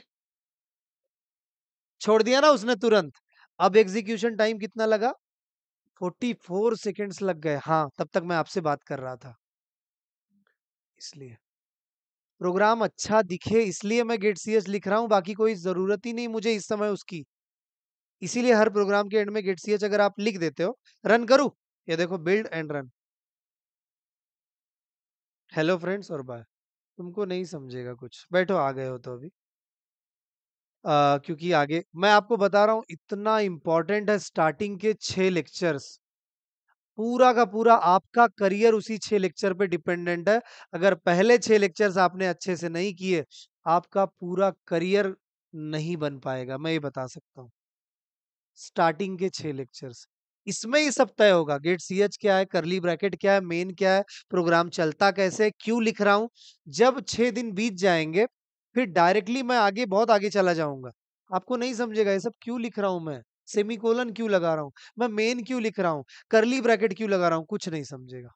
छोड़ दिया ना उसने तुरंत अब एग्जीक्यूशन टाइम कितना लगा 44 सेकेंड्स लग गए हाँ तब तक मैं आपसे बात कर रहा था इसलिए प्रोग्राम अच्छा दिखे इसलिए मैं गेट सी लिख रहा हूँ बाकी कोई जरूरत ही नहीं मुझे इस समय उसकी इसीलिए हर प्रोग्राम के एंड में गेट सी अगर आप लिख देते हो रन करूँ ये देखो build and run hello friends और बाय तुमको नहीं समझेगा कुछ बैठो आ गए हो तो अभी आ, क्योंकि आगे मैं आपको बता रहा हूं इतना इंपॉर्टेंट है स्टार्टिंग के छह लेक्चर्स पूरा का पूरा आपका करियर उसी छह लेक्चर पे डिपेंडेंट है अगर पहले छह लेक्चर्स आपने अच्छे से नहीं किए आपका पूरा करियर नहीं बन पाएगा मैं ये बता सकता हूँ स्टार्टिंग के छह लेक्चर्स इसमें ही सब तय होगा गेट सी एच क्या है करली ब्रैकेट क्या है मेन क्या है प्रोग्राम चलता कैसे क्यों लिख रहा हूं जब छह दिन बीत जाएंगे फिर डायरेक्टली मैं आगे बहुत आगे चला जाऊंगा आपको नहीं समझेगा ये सब क्यों लिख रहा हूं मैं सेमिकोलन क्यों लगा रहा हूँ मैं मेन क्यों लिख रहा हूं करली ब्रैकेट क्यों लगा रहा हूँ कुछ नहीं समझेगा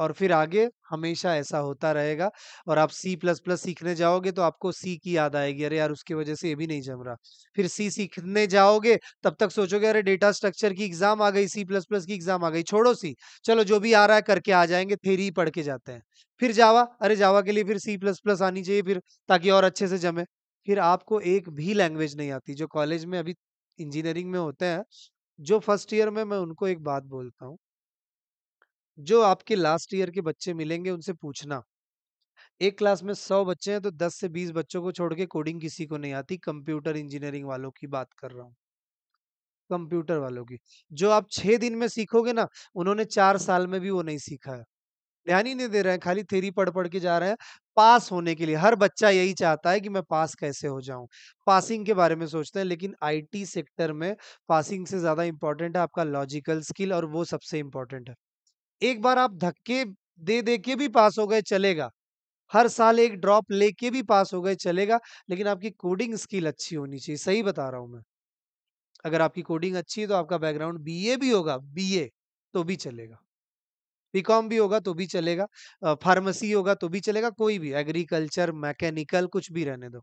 और फिर आगे हमेशा ऐसा होता रहेगा और आप सी प्लस प्लस सीखने जाओगे तो आपको सी की याद आएगी अरे यार उसकी वजह से ये भी नहीं जम रहा फिर सी सीखने जाओगे तब तक सोचोगे अरे डेटा स्ट्रक्चर की एग्जाम आ गई सी प्लस प्लस की एग्जाम आ गई छोड़ो सी चलो जो भी आ रहा है करके आ जाएंगे ही पढ़ के जाते हैं फिर जावा अरे जावा के लिए फिर सी प्लस प्लस आनी चाहिए फिर ताकि और अच्छे से जमे फिर आपको एक भी लैंग्वेज नहीं आती जो कॉलेज में अभी इंजीनियरिंग में होते हैं जो फर्स्ट ईयर में मैं उनको एक बात बोलता हूँ जो आपके लास्ट ईयर के बच्चे मिलेंगे उनसे पूछना एक क्लास में सौ बच्चे हैं तो दस से बीस बच्चों को छोड़ के कोडिंग किसी को नहीं आती कंप्यूटर इंजीनियरिंग वालों की बात कर रहा हूँ कंप्यूटर वालों की जो आप छह दिन में सीखोगे ना उन्होंने चार साल में भी वो नहीं सीखा है ध्यान ही नहीं दे रहे हैं खाली थेरी पढ़ पढ़ के जा रहे हैं पास होने के लिए हर बच्चा यही चाहता है कि मैं पास कैसे हो जाऊं पासिंग के बारे में सोचते हैं लेकिन आईटी सेक्टर में पासिंग से ज्यादा इंपॉर्टेंट है आपका लॉजिकल स्किल और वो सबसे इंपॉर्टेंट है एक बार आप धक्के दे दे के भी पास हो गए चलेगा हर साल एक ड्रॉप लेके भी पास हो गए चलेगा लेकिन आपकी कोडिंग स्किल अच्छी होनी चाहिए सही बता रहा हूं मैं अगर आपकी कोडिंग अच्छी है तो आपका बैकग्राउंड बीए भी होगा बीए तो भी चलेगा बीकॉम भी होगा तो भी चलेगा फार्मेसी होगा तो भी चलेगा कोई भी एग्रीकल्चर मैकेनिकल कुछ भी रहने दो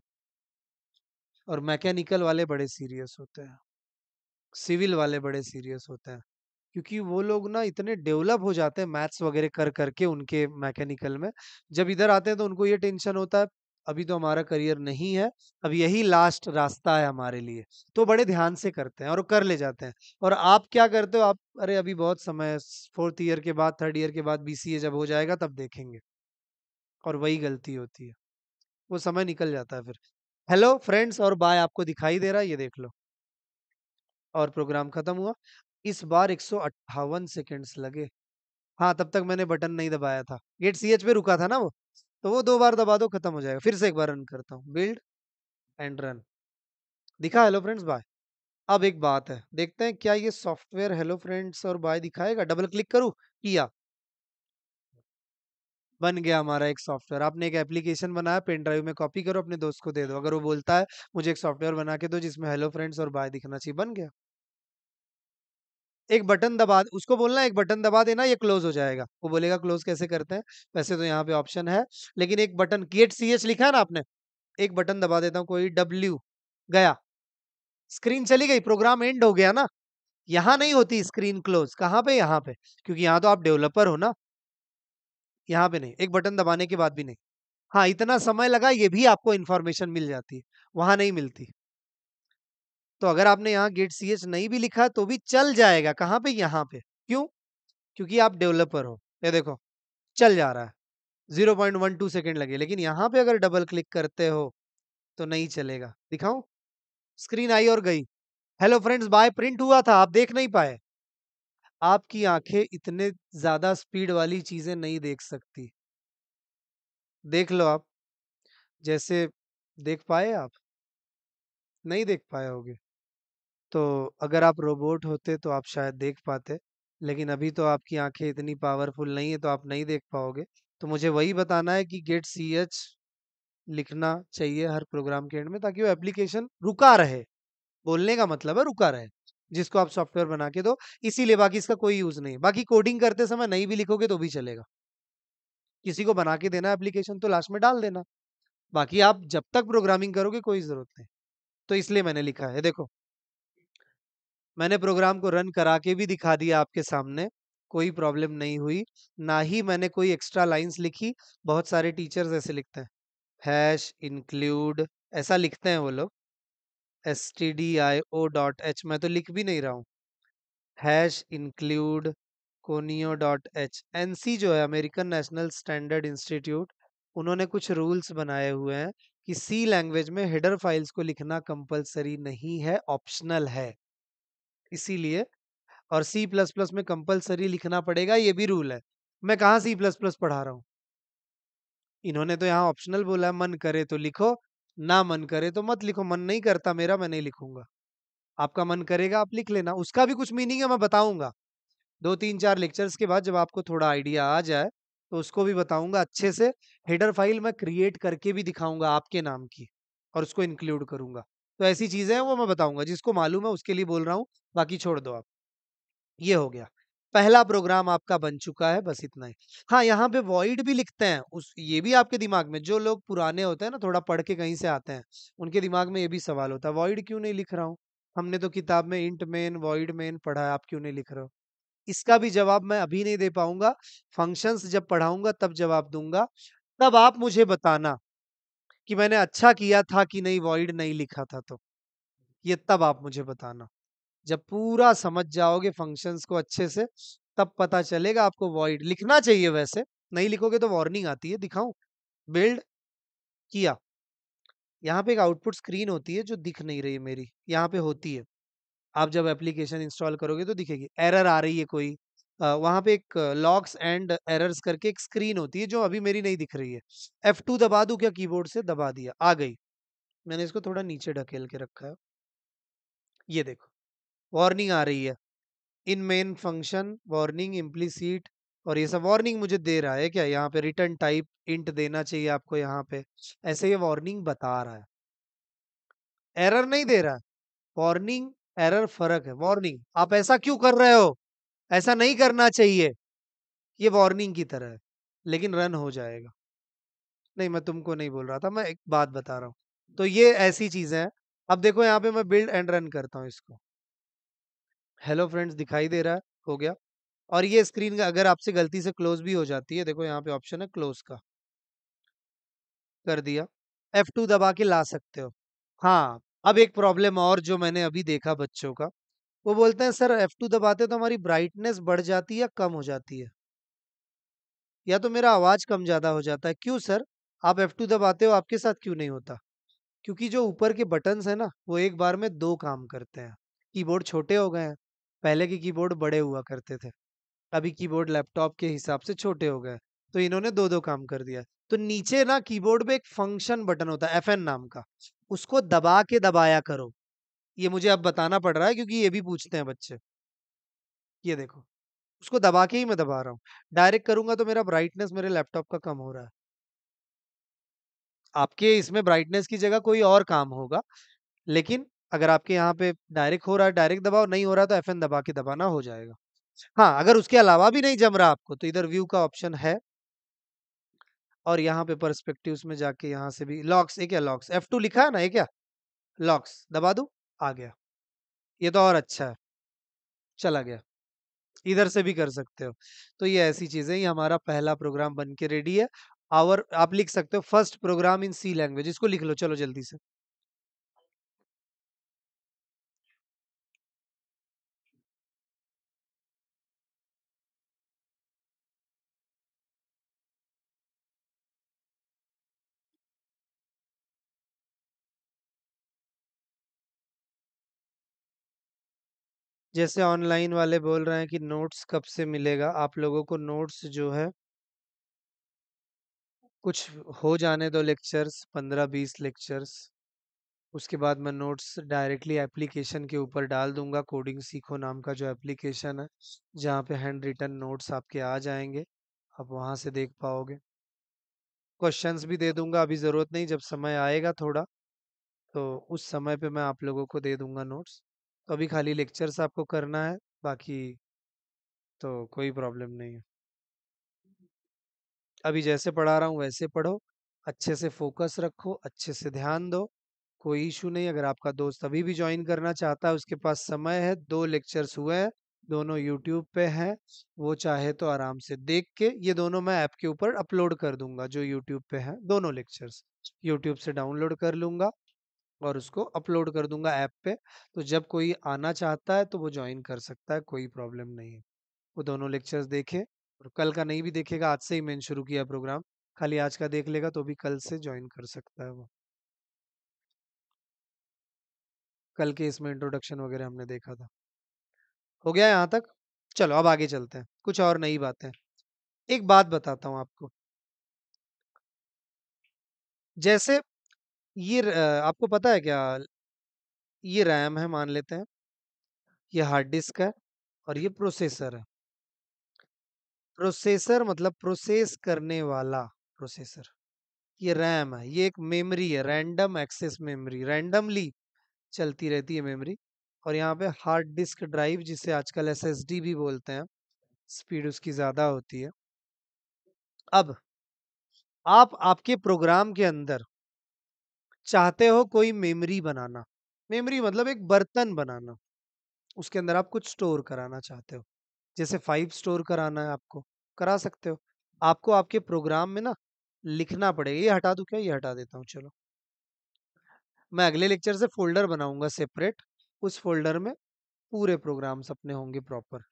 और मैकेनिकल वाले बड़े सीरियस होते हैं सिविल वाले बड़े सीरियस होते हैं क्योंकि वो लोग ना इतने डेवलप हो जाते हैं मैथ्स वगैरह कर करके उनके मैकेनिकल में जब इधर आते हैं तो उनको ये टेंशन होता है अभी तो हमारा करियर नहीं है अब यही लास्ट रास्ता है हमारे लिए तो बड़े ध्यान से करते हैं और कर ले जाते हैं और आप क्या करते हो आप अरे अभी बहुत समय फोर्थ ईयर के बाद थर्ड ईयर के बाद ए जब हो जाएगा तब देखेंगे और वही गलती होती है वो समय निकल जाता है फिर हेलो फ्रेंड्स और बाय आपको दिखाई दे रहा है ये देख लो और प्रोग्राम खत्म हुआ इस बार एक सौ सेकेंड्स लगे हाँ तब तक मैंने बटन नहीं दबाया था गेट सी एच पे रुका था ना वो तो वो दो बार दबा दो खत्म हो जाएगा फिर से एक बार रन करता हूँ बिल्ड एंड रन दिखा हेलो फ्रेंड्स बाय अब एक बात है देखते हैं क्या ये सॉफ्टवेयर हेलो फ्रेंड्स और बाय दिखाएगा डबल क्लिक करूँ किया बन गया हमारा एक सॉफ्टवेयर आपने एक एप्लीकेशन बनाया पेन ड्राइव में कॉपी करो अपने दोस्त को दे दो अगर वो बोलता है मुझे एक सॉफ्टवेयर बना के दो जिसमें हेलो फ्रेंड्स और बाय दिखना चाहिए बन गया एक बटन दबा उसको बोलना एक बटन दबा देना ये क्लोज हो जाएगा वो बोलेगा क्लोज कैसे करते हैं वैसे तो यहाँ पे ऑप्शन है लेकिन एक बटन एट सी एच लिखा है ना आपने एक बटन दबा देता हूँ कोई डब्ल्यू गया स्क्रीन चली गई प्रोग्राम एंड हो गया ना यहाँ नहीं होती स्क्रीन क्लोज कहाँ पे यहाँ पे क्योंकि यहाँ तो आप डेवलपर हो ना यहाँ पे नहीं एक बटन दबाने के बाद भी नहीं हाँ इतना समय लगा ये भी आपको इन्फॉर्मेशन मिल जाती है वहां नहीं मिलती तो अगर आपने यहाँ गेट सी एच नहीं भी लिखा तो भी चल जाएगा कहाँ पे यहाँ पे क्यों क्योंकि आप डेवलपर हो ये देखो चल जा रहा है zero point one two second लगे लेकिन यहाँ पे अगर डबल क्लिक करते हो तो नहीं चलेगा दिखाऊं स्क्रीन आई और गई हेलो फ्रेंड्स बाय प्रिंट हुआ था आप देख नहीं पाए आपकी आंखें इतने ज्यादा स्पीड वाली चीजें नहीं देख सकती देख लो आप जैसे देख पाए आप नहीं देख पाए होगे तो अगर आप रोबोट होते तो आप शायद देख पाते। लेकिन अभी तो आपकी आंखें इतनी पावरफुल नहीं है तो आप नहीं देख पाओगे। तो मुझे वही बताना है कि गेट सी एच लिखना चाहिए हर प्रोग्राम के एंड में ताकि वो एप्लीकेशन रुका रहे। बोलने का मतलब है रुका रहे, जिसको आप सॉफ्टवेयर बना के दो। इसीलिए बाकी इसका कोई यूज़ नहीं है। बाकी कोडिंग करते समय नहीं भी लिखोगे तो भी चलेगा। किसी को बना के देना एप्लीकेशन तो लास्ट में डाल देना। बाकी आप जब तक प्रोग्रामिंग करोगे कोई ज़रूरत नहीं। तो इसलिए मैंने लिखा है देखो। मैंने प्रोग्राम को रन करा के भी दिखा दिया आपके सामने कोई प्रॉब्लम नहीं हुई ना ही मैंने कोई एक्स्ट्रा लाइंस लिखी बहुत सारे टीचर्स ऐसे लिखते हैं हैश इंक्लूड ऐसा लिखते हैं वो लोग S T D I O dot H मैं तो लिख भी नहीं रहा हूँ hash include conio dot H N C जो है अमेरिकन नेशनल स्टैंडर्ड इंस्टीट्यूट उन्होंने कुछ रूल्स बनाए हुए हैं कि सी लैंग्वेज में हेडर फाइल्स को लिखना कंपलसरी नहीं है ऑप्शनल है इसीलिए और सी प्लस प्लस में कंपलसरी लिखना पड़ेगा ये भी रूल है मैं कहाँ सी प्लस प्लस पढ़ा रहा हूँ इन्होंने तो यहाँ ऑप्शनल बोला है मन करे तो लिखो ना मन करे तो मत लिखो मन नहीं करता मेरा मैं नहीं लिखूंगा आपका मन करेगा आप लिख लेना उसका भी कुछ मीनिंग है मैं बताऊंगा दो तीन चार लेक्चर्स के बाद जब आपको थोड़ा आइडिया आ जाए तो उसको भी बताऊंगा अच्छे से हेडर फाइल मैं क्रिएट करके भी दिखाऊंगा आपके नाम की और उसको इंक्लूड करूंगा तो ऐसी चीजें हैं वो मैं बताऊंगा जिसको मालूम है उसके लिए बोल रहा हूँ बाकी छोड़ दो आप ये हो गया पहला प्रोग्राम आपका बन चुका है बस इतना ही हाँ यहाँ पे वॉइड भी लिखते हैं उस ये भी आपके दिमाग में जो लोग पुराने होते हैं ना थोड़ा पढ़ के कहीं से आते हैं उनके दिमाग में ये भी सवाल होता है वॉइड क्यों नहीं लिख रहा हूँ हमने तो किताब में इंट मेन वॉइड मेन पढ़ा है आप क्यों नहीं लिख रहे हो इसका भी जवाब मैं अभी नहीं दे पाऊंगा फंक्शंस जब पढ़ाऊंगा तब जवाब दूंगा तब आप मुझे बताना कि मैंने अच्छा किया था कि नहीं वॉइड नहीं लिखा था तो ये तब आप मुझे बताना जब पूरा समझ जाओगे फंक्शंस को अच्छे से तब पता चलेगा आपको वॉइड लिखना चाहिए वैसे नहीं लिखोगे तो वार्निंग आती है दिखाऊं बिल्ड किया यहाँ पे एक आउटपुट स्क्रीन होती है जो दिख नहीं रही मेरी यहाँ पे होती है आप जब एप्लीकेशन इंस्टॉल करोगे तो दिखेगी एरर आ रही है कोई वहां पे एक लॉक्स एंड एरर्स करके एक स्क्रीन होती है जो अभी मेरी नहीं दिख रही है एफ टू दबा दू क्या कीबोर्ड से दबा दिया आ गई मैंने इसको थोड़ा नीचे ढकेल के रखा है ये देखो वार्निंग आ रही है in main function warning implicit और ये सब वार्निंग मुझे दे रहा है क्या यहाँ पे रिटर्न टाइप इंट देना चाहिए आपको यहाँ पे ऐसे ये वार्निंग बता रहा है एरर नहीं दे रहा है वार्निंग एरर फर्क है वार्निंग आप ऐसा क्यों कर रहे हो ऐसा नहीं करना चाहिए ये वार्निंग की तरह है लेकिन रन हो जाएगा नहीं मैं तुमको नहीं बोल रहा था मैं एक बात बता रहा हूँ तो ये ऐसी चीजें हैं अब देखो यहाँ पे मैं बिल्ड एंड रन करता हूँ इसको हेलो फ्रेंड्स दिखाई दे रहा है हो गया और ये स्क्रीन अगर आपसे गलती से क्लोज भी हो जाती है देखो यहाँ पे ऑप्शन है क्लोज का कर दिया F2 दबा के ला सकते हो हाँ अब एक प्रॉब्लम और जो मैंने अभी देखा बच्चों का वो बोलते हैं सर एफ टू दबाते तो हमारी ब्राइटनेस बढ़ जाती है या कम हो जाती है या तो मेरा आवाज़ कम ज़्यादा हो जाता है क्यों सर आप एफ टू दबाते हो आपके साथ क्यों नहीं होता क्योंकि जो ऊपर के बटन्स हैं ना वो एक बार में दो काम करते हैं कीबोर्ड छोटे हो गए हैं पहले के कीबोर्ड बड़े हुआ करते थे अभी कीबोर्ड लैपटॉप के हिसाब से छोटे हो गए तो इन्होंने दो दो काम कर दिया तो नीचे ना कीबोर्ड पे एक फंक्शन बटन होता है एफ नाम का उसको दबा के दबाया करो ये मुझे अब बताना पड़ रहा है क्योंकि ये भी पूछते हैं बच्चे ये देखो उसको दबा के ही मैं दबा रहा हूँ डायरेक्ट करूंगा तो मेरा ब्राइटनेस मेरे लैपटॉप का कम हो रहा है आपके इसमें ब्राइटनेस की जगह कोई और काम होगा लेकिन अगर आपके यहाँ पे डायरेक्ट हो रहा है डायरेक्ट दबाओ नहीं हो रहा तो एफ दबा के दबाना हो जाएगा हाँ अगर उसके अलावा भी नहीं जम रहा आपको तो इधर व्यू का ऑप्शन है और यहाँ पे परस्पेक्टिव में जाके यहाँ से भी लॉक्स एक क्या लॉक्स एफ टू लिखा है ना ये क्या लॉक्स दबा दू आ गया ये तो और अच्छा है चला गया इधर से भी कर सकते हो तो ये ऐसी चीज है ये हमारा पहला प्रोग्राम बन के रेडी है आवर आप लिख सकते हो first program in C language इसको लिख लो चलो जल्दी से जैसे ऑनलाइन वाले बोल रहे हैं कि नोट्स कब से मिलेगा आप लोगों को नोट्स जो है कुछ हो जाने दो लेक्चर्स पंद्रह बीस लेक्चर्स उसके बाद मैं नोट्स डायरेक्टली एप्लीकेशन के ऊपर डाल दूंगा कोडिंग सीखो नाम का जो एप्लीकेशन है जहाँ पे हैंड रिटर्न नोट्स आपके आ जाएंगे आप वहाँ से देख पाओगे क्वेश्चंस भी दे दूंगा अभी ज़रूरत नहीं जब समय आएगा थोड़ा तो उस समय पे मैं आप लोगों को दे दूंगा नोट्स अभी खाली लेक्चर्स आपको करना है बाकी तो कोई प्रॉब्लम नहीं है अभी जैसे पढ़ा रहा हूँ वैसे पढ़ो अच्छे से फोकस रखो अच्छे से ध्यान दो कोई इशू नहीं अगर आपका दोस्त अभी भी ज्वाइन करना चाहता है उसके पास समय है दो लेक्चर्स हुए हैं दोनों यूट्यूब पे हैं वो चाहे तो आराम से देख के ये दोनों मैं ऐप के ऊपर अपलोड कर दूंगा जो यूट्यूब पे हैं दोनों लेक्चर्स यूट्यूब से डाउनलोड कर लूंगा और उसको अपलोड कर दूंगा ऐप पे तो जब कोई आना चाहता है तो वो ज्वाइन कर सकता है कोई प्रॉब्लम नहीं है वो दोनों लेक्चर्स देखे और कल का नहीं भी देखेगा आज से ही मैंने शुरू किया प्रोग्राम खाली आज का देख लेगा तो भी कल से ज्वाइन कर सकता है वो कल के इसमें इंट्रोडक्शन वगैरह हमने देखा था हो गया यहाँ तक चलो अब आगे चलते हैं कुछ और नई बातें एक बात बताता हूँ आपको जैसे ये आपको पता है क्या? ये रैम है मान लेते हैं, ये हार्ड डिस्क है और ये प्रोसेसर है। प्रोसेसर मतलब प्रोसेस करने वाला प्रोसेसर। ये रैम है, ये एक मेमोरी है, रैंडम एक्सेस मेमोरी, रैंडमली चलती रहती है मेमोरी और यहाँ पे हार्ड डिस्क ड्राइव जिसे आजकल एसएसडी भी बोलते हैं, स्पीड उसकी ज़्यादा होती है। अब आप आपके प्रोग्राम के अंदर चाहते हो कोई मेमोरी बनाना मेमोरी मतलब एक बर्तन बनाना उसके अंदर आप कुछ स्टोर कराना चाहते हो जैसे फाइव स्टोर कराना है आपको करा सकते हो आपको आपके प्रोग्राम में ना लिखना पड़ेगा ये हटा दू क्या ये हटा देता हूँ चलो मैं अगले लेक्चर से फोल्डर बनाऊंगा सेपरेट उस फोल्डर में पूरे प्रोग्राम्स अपने होंगे प्रॉपर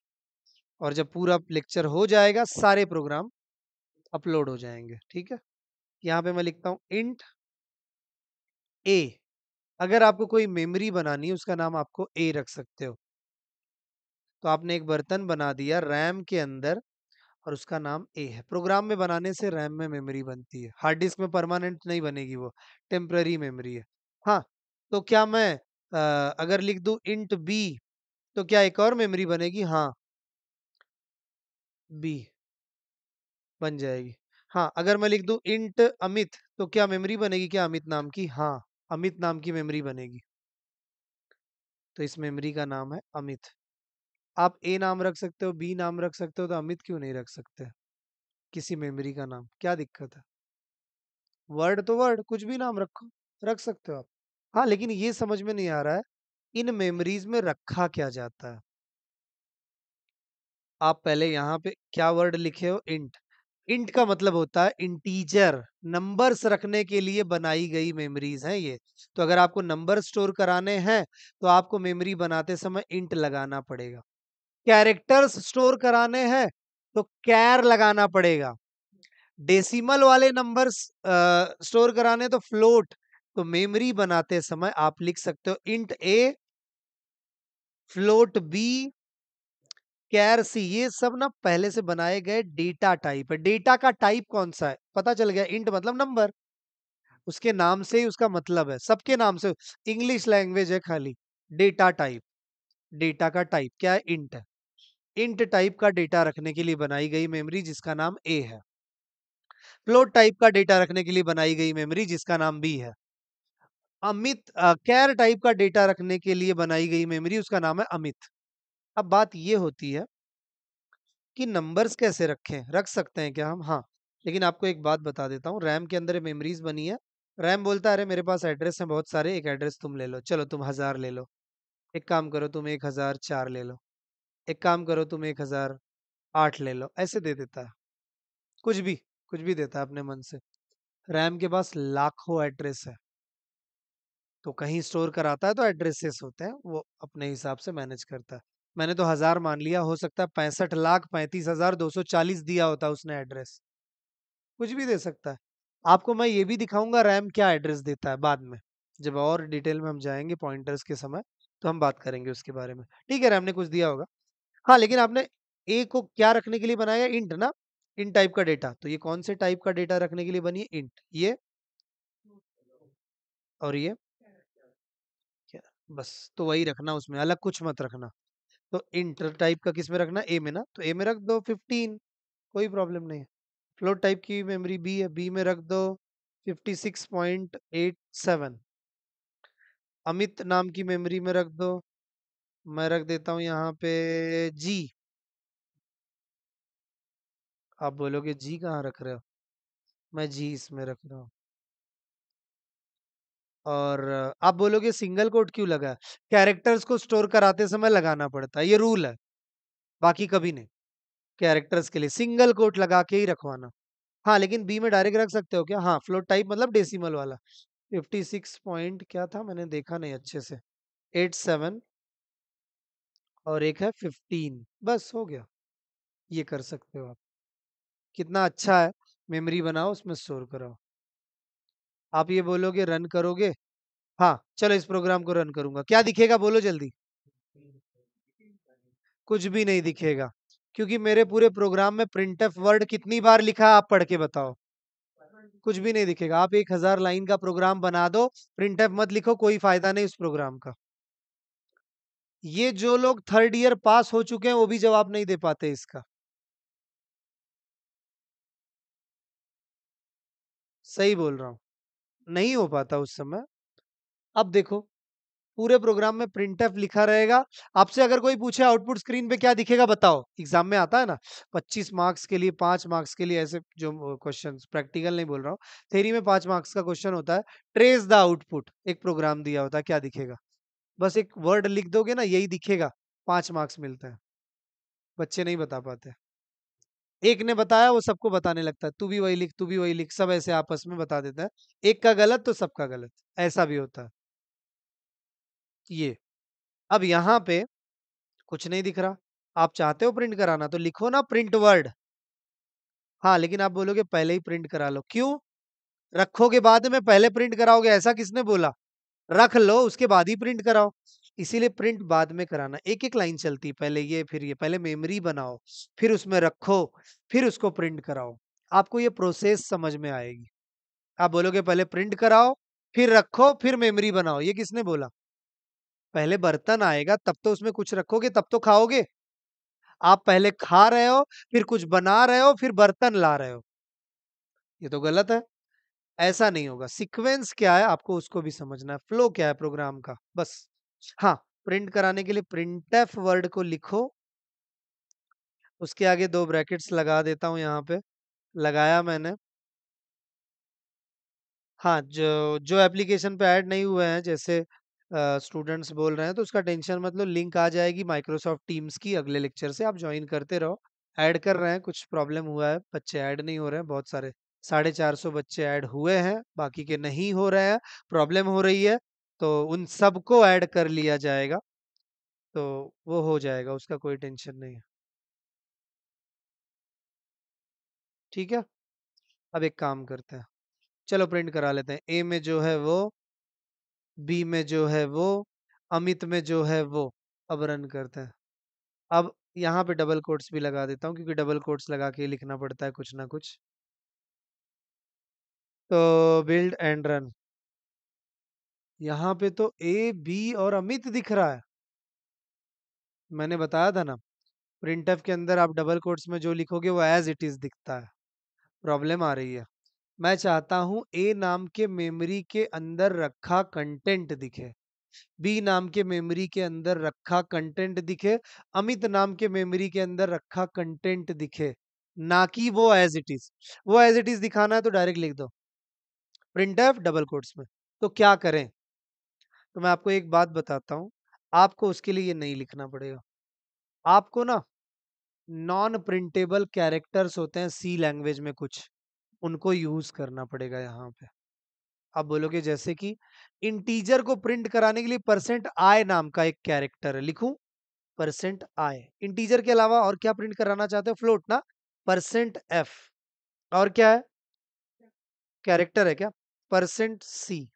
और जब पूरा लेक्चर हो जाएगा सारे प्रोग्राम अपलोड हो जाएंगे ठीक है यहाँ पे मैं लिखता हूँ इंट ए अगर आपको कोई मेमोरी बनानी है उसका नाम आपको ए रख सकते हो तो आपने एक बर्तन बना दिया रैम के अंदर और उसका नाम ए है प्रोग्राम में बनाने से रैम में मेमोरी बनती है हार्ड डिस्क में परमानेंट नहीं बनेगी वो टेम्प्ररी मेमोरी है हाँ तो क्या मैं आ, अगर लिख दू इंट बी तो क्या एक और मेमोरी बनेगी हाँ बी बन जाएगी हाँ अगर मैं लिख दू इंट अमित तो क्या मेमोरी बनेगी क्या अमित नाम की हाँ अमित नाम की मेमोरी बनेगी तो इस मेमोरी का नाम है अमित आप ए नाम रख सकते हो बी नाम रख सकते हो तो अमित क्यों नहीं रख सकते किसी मेमोरी का नाम क्या दिक्कत है वर्ड तो वर्ड कुछ भी नाम रखो रख सकते हो आप हाँ लेकिन ये समझ में नहीं आ रहा है इन मेमोरीज में रखा क्या जाता है आप पहले यहाँ पे क्या वर्ड लिखे हो इंट इंट का मतलब होता है इंटीजर नंबर्स रखने के लिए बनाई गई मेमोरीज हैं ये तो अगर आपको नंबर स्टोर कराने हैं तो आपको मेमोरी बनाते समय इंट लगाना पड़ेगा कैरेक्टर्स स्टोर कराने हैं तो कैर लगाना पड़ेगा डेसिमल वाले नंबर्स स्टोर कराने तो फ्लोट तो मेमोरी बनाते समय आप लिख सकते हो int A float B char C ये सब ना पहले से बनाए गए डेटा टाइप है डेटा का टाइप कौन सा है पता चल गया इंट मतलब नंबर उसके नाम से ही उसका मतलब है सबके नाम से इंग्लिश लैंग्वेज है खाली डेटा टाइप डेटा का टाइप क्या है इंट है इंट टाइप का डेटा रखने के लिए बनाई गई मेमोरी जिसका नाम ए है फ्लोट टाइप का डेटा रखने के लिए बनाई गई मेमोरी जिसका नाम बी है अमित कैर टाइप का डेटा रखने के लिए बनाई गई मेमोरी उसका नाम है अमित अब बात ये होती है कि नंबर्स कैसे रखें रख सकते हैं क्या हम हाँ लेकिन आपको एक बात बता देता हूँ रैम के अंदर मेमोरीज बनी है रैम बोलता है अरे मेरे पास एड्रेस हैं बहुत सारे एक एड्रेस तुम ले लो चलो तुम हज़ार ले लो एक काम करो तुम एक हज़ार चार ले लो एक काम करो तुम एक हज़ार आठ ले लो ऐसे दे देता है कुछ भी कुछ भी देता है अपने मन से रैम के पास लाखों एड्रेस है तो कहीं स्टोर कराता है तो एड्रेसेस होते हैं वो अपने हिसाब से मैनेज करता है मैंने तो हजार मान लिया हो सकता है पैंसठ लाख पैंतीस हजार दो सौ चालीस दिया होता उसने एड्रेस कुछ भी दे सकता है आपको मैं ये भी दिखाऊंगा रैम क्या एड्रेस देता है बाद में जब और डिटेल में हम जाएंगे पॉइंटर्स के समय तो हम बात करेंगे उसके बारे में ठीक है रैम ने कुछ दिया होगा हाँ लेकिन आपने ए को क्या रखने के लिए बनाया इंट ना इंट टाइप का डेटा तो ये कौन से टाइप का डेटा रखने के लिए बनी है इंट ये और ये क्या बस तो वही रखना उसमें अलग कुछ मत रखना तो इंटर टाइप का किस में रखना ए में ना तो ए में रख दो फिफ्टीन कोई प्रॉब्लम नहीं है फ्लोट टाइप की मेमोरी बी है बी में रख दो fifty six point eight seven Amit नाम की मेमोरी में रख दो मैं रख देता हूँ यहाँ पे जी आप बोलोगे जी कहाँ रख रहे हो मैं जी इसमें रख रहा हूँ और आप बोलोगे सिंगल कोट क्यों लगा कैरेक्टर्स को स्टोर कराते समय लगाना पड़ता है ये रूल है बाकी कभी नहीं कैरेक्टर्स के लिए सिंगल कोट लगा के ही रखवाना हाँ लेकिन बी में डायरेक्ट रख सकते हो क्या हाँ फ्लोट टाइप मतलब डेसिमल वाला फिफ्टी सिक्स पॉइंट क्या था मैंने देखा नहीं अच्छे से एट सेवन और एक है फिफ्टीन बस हो गया ये कर सकते हो आप कितना अच्छा है मेमोरी बनाओ उसमें स्टोर कराओ आप ये बोलोगे रन करोगे हाँ चलो इस प्रोग्राम को रन करूंगा क्या दिखेगा बोलो जल्दी कुछ भी नहीं दिखेगा क्योंकि मेरे पूरे प्रोग्राम में प्रिंट वर्ड कितनी बार लिखा आप पढ़ के बताओ कुछ भी नहीं दिखेगा आप एक हजार लाइन का प्रोग्राम बना दो प्रिंट मत लिखो कोई फायदा नहीं उस प्रोग्राम का ये जो लोग थर्ड ईयर पास हो चुके हैं वो भी जवाब नहीं दे पाते इसका सही बोल रहा हूं नहीं हो पाता उस समय अब देखो पूरे प्रोग्राम में प्रिंट एफ लिखा रहेगा आपसे अगर कोई पूछे आउटपुट स्क्रीन पे क्या दिखेगा बताओ एग्जाम में आता है ना 25 मार्क्स के लिए पांच मार्क्स के लिए ऐसे जो क्वेश्चन प्रैक्टिकल नहीं बोल रहा हूँ थेरी में पांच मार्क्स का क्वेश्चन होता है ट्रेस द आउटपुट एक प्रोग्राम दिया होता है क्या दिखेगा बस एक वर्ड लिख दोगे ना यही दिखेगा पांच मार्क्स मिलते हैं बच्चे नहीं बता पाते एक ने बताया वो सबको बताने लगता है तू भी वही लिख तू भी वही लिख सब ऐसे आपस में बता देता है एक का गलत तो सबका गलत ऐसा भी होता है ये अब यहाँ पे कुछ नहीं दिख रहा आप चाहते हो प्रिंट कराना तो लिखो ना प्रिंट वर्ड हाँ लेकिन आप बोलोगे पहले ही प्रिंट करा लो क्यों रखोगे बाद में पहले प्रिंट कराओगे ऐसा किसने बोला रख लो उसके बाद ही प्रिंट कराओ इसीलिए प्रिंट बाद में कराना एक एक लाइन चलती पहले ये फिर ये पहले मेमोरी बनाओ फिर उसमें रखो फिर उसको प्रिंट कराओ आपको ये प्रोसेस समझ में आएगी आप बोलोगे पहले प्रिंट कराओ फिर रखो फिर मेमोरी बनाओ ये किसने बोला पहले बर्तन आएगा तब तो उसमें कुछ रखोगे तब तो खाओगे आप पहले खा रहे हो फिर कुछ बना रहे हो फिर बर्तन ला रहे हो ये तो गलत है ऐसा नहीं होगा सीक्वेंस क्या है आपको उसको भी समझना है फ्लो क्या है प्रोग्राम का बस हाँ प्रिंट कराने के लिए प्रिंट वर्ड को लिखो उसके आगे दो ब्रैकेट्स लगा देता हूं यहाँ पे लगाया मैंने हाँ जो जो एप्लीकेशन पे ऐड नहीं हुए हैं जैसे स्टूडेंट्स बोल रहे हैं तो उसका टेंशन मतलब लिंक आ जाएगी माइक्रोसॉफ्ट टीम्स की अगले लेक्चर से आप ज्वाइन करते रहो ऐड कर रहे हैं कुछ प्रॉब्लम हुआ है बच्चे ऐड नहीं हो रहे हैं बहुत सारे साढ़े चार सौ बच्चे ऐड हुए हैं बाकी के नहीं हो रहे हैं प्रॉब्लम हो रही है तो उन सबको ऐड कर लिया जाएगा तो वो हो जाएगा उसका कोई टेंशन नहीं है ठीक है अब एक काम करते हैं चलो प्रिंट करा लेते हैं ए में जो है वो बी में जो है वो अमित में जो है वो अब रन करते हैं अब यहाँ पे डबल कोट्स भी लगा देता हूँ क्योंकि डबल कोट्स लगा के लिखना पड़ता है कुछ ना कुछ तो बिल्ड एंड रन यहाँ पे तो ए बी और अमित दिख रहा है मैंने बताया था ना प्रिंट के अंदर आप डबल कोट्स में जो लिखोगे वो एज इट इज दिखता है प्रॉब्लम आ रही है मैं चाहता हूं ए नाम के मेमोरी के अंदर रखा कंटेंट दिखे बी नाम के मेमोरी के अंदर रखा कंटेंट दिखे अमित नाम के मेमोरी के अंदर रखा कंटेंट दिखे ना कि वो as it is as as it इज दिखाना है तो डायरेक्ट लिख दो प्रिंट डबल कोट्स में तो क्या करें तो मैं आपको एक बात बताता हूँ आपको उसके लिए ये नहीं लिखना पड़ेगा आपको ना नॉन प्रिंटेबल कैरेक्टर्स होते हैं सी लैंग्वेज में कुछ उनको यूज करना पड़ेगा यहाँ पे आप बोलोगे जैसे कि इंटीजर को प्रिंट कराने के लिए परसेंट आय नाम का एक कैरेक्टर है लिखू परसेंट आय इंटीजर के अलावा और क्या प्रिंट कराना चाहते हो फ्लोट ना परसेंट एफ और क्या है कैरेक्टर है क्या परसेंट सी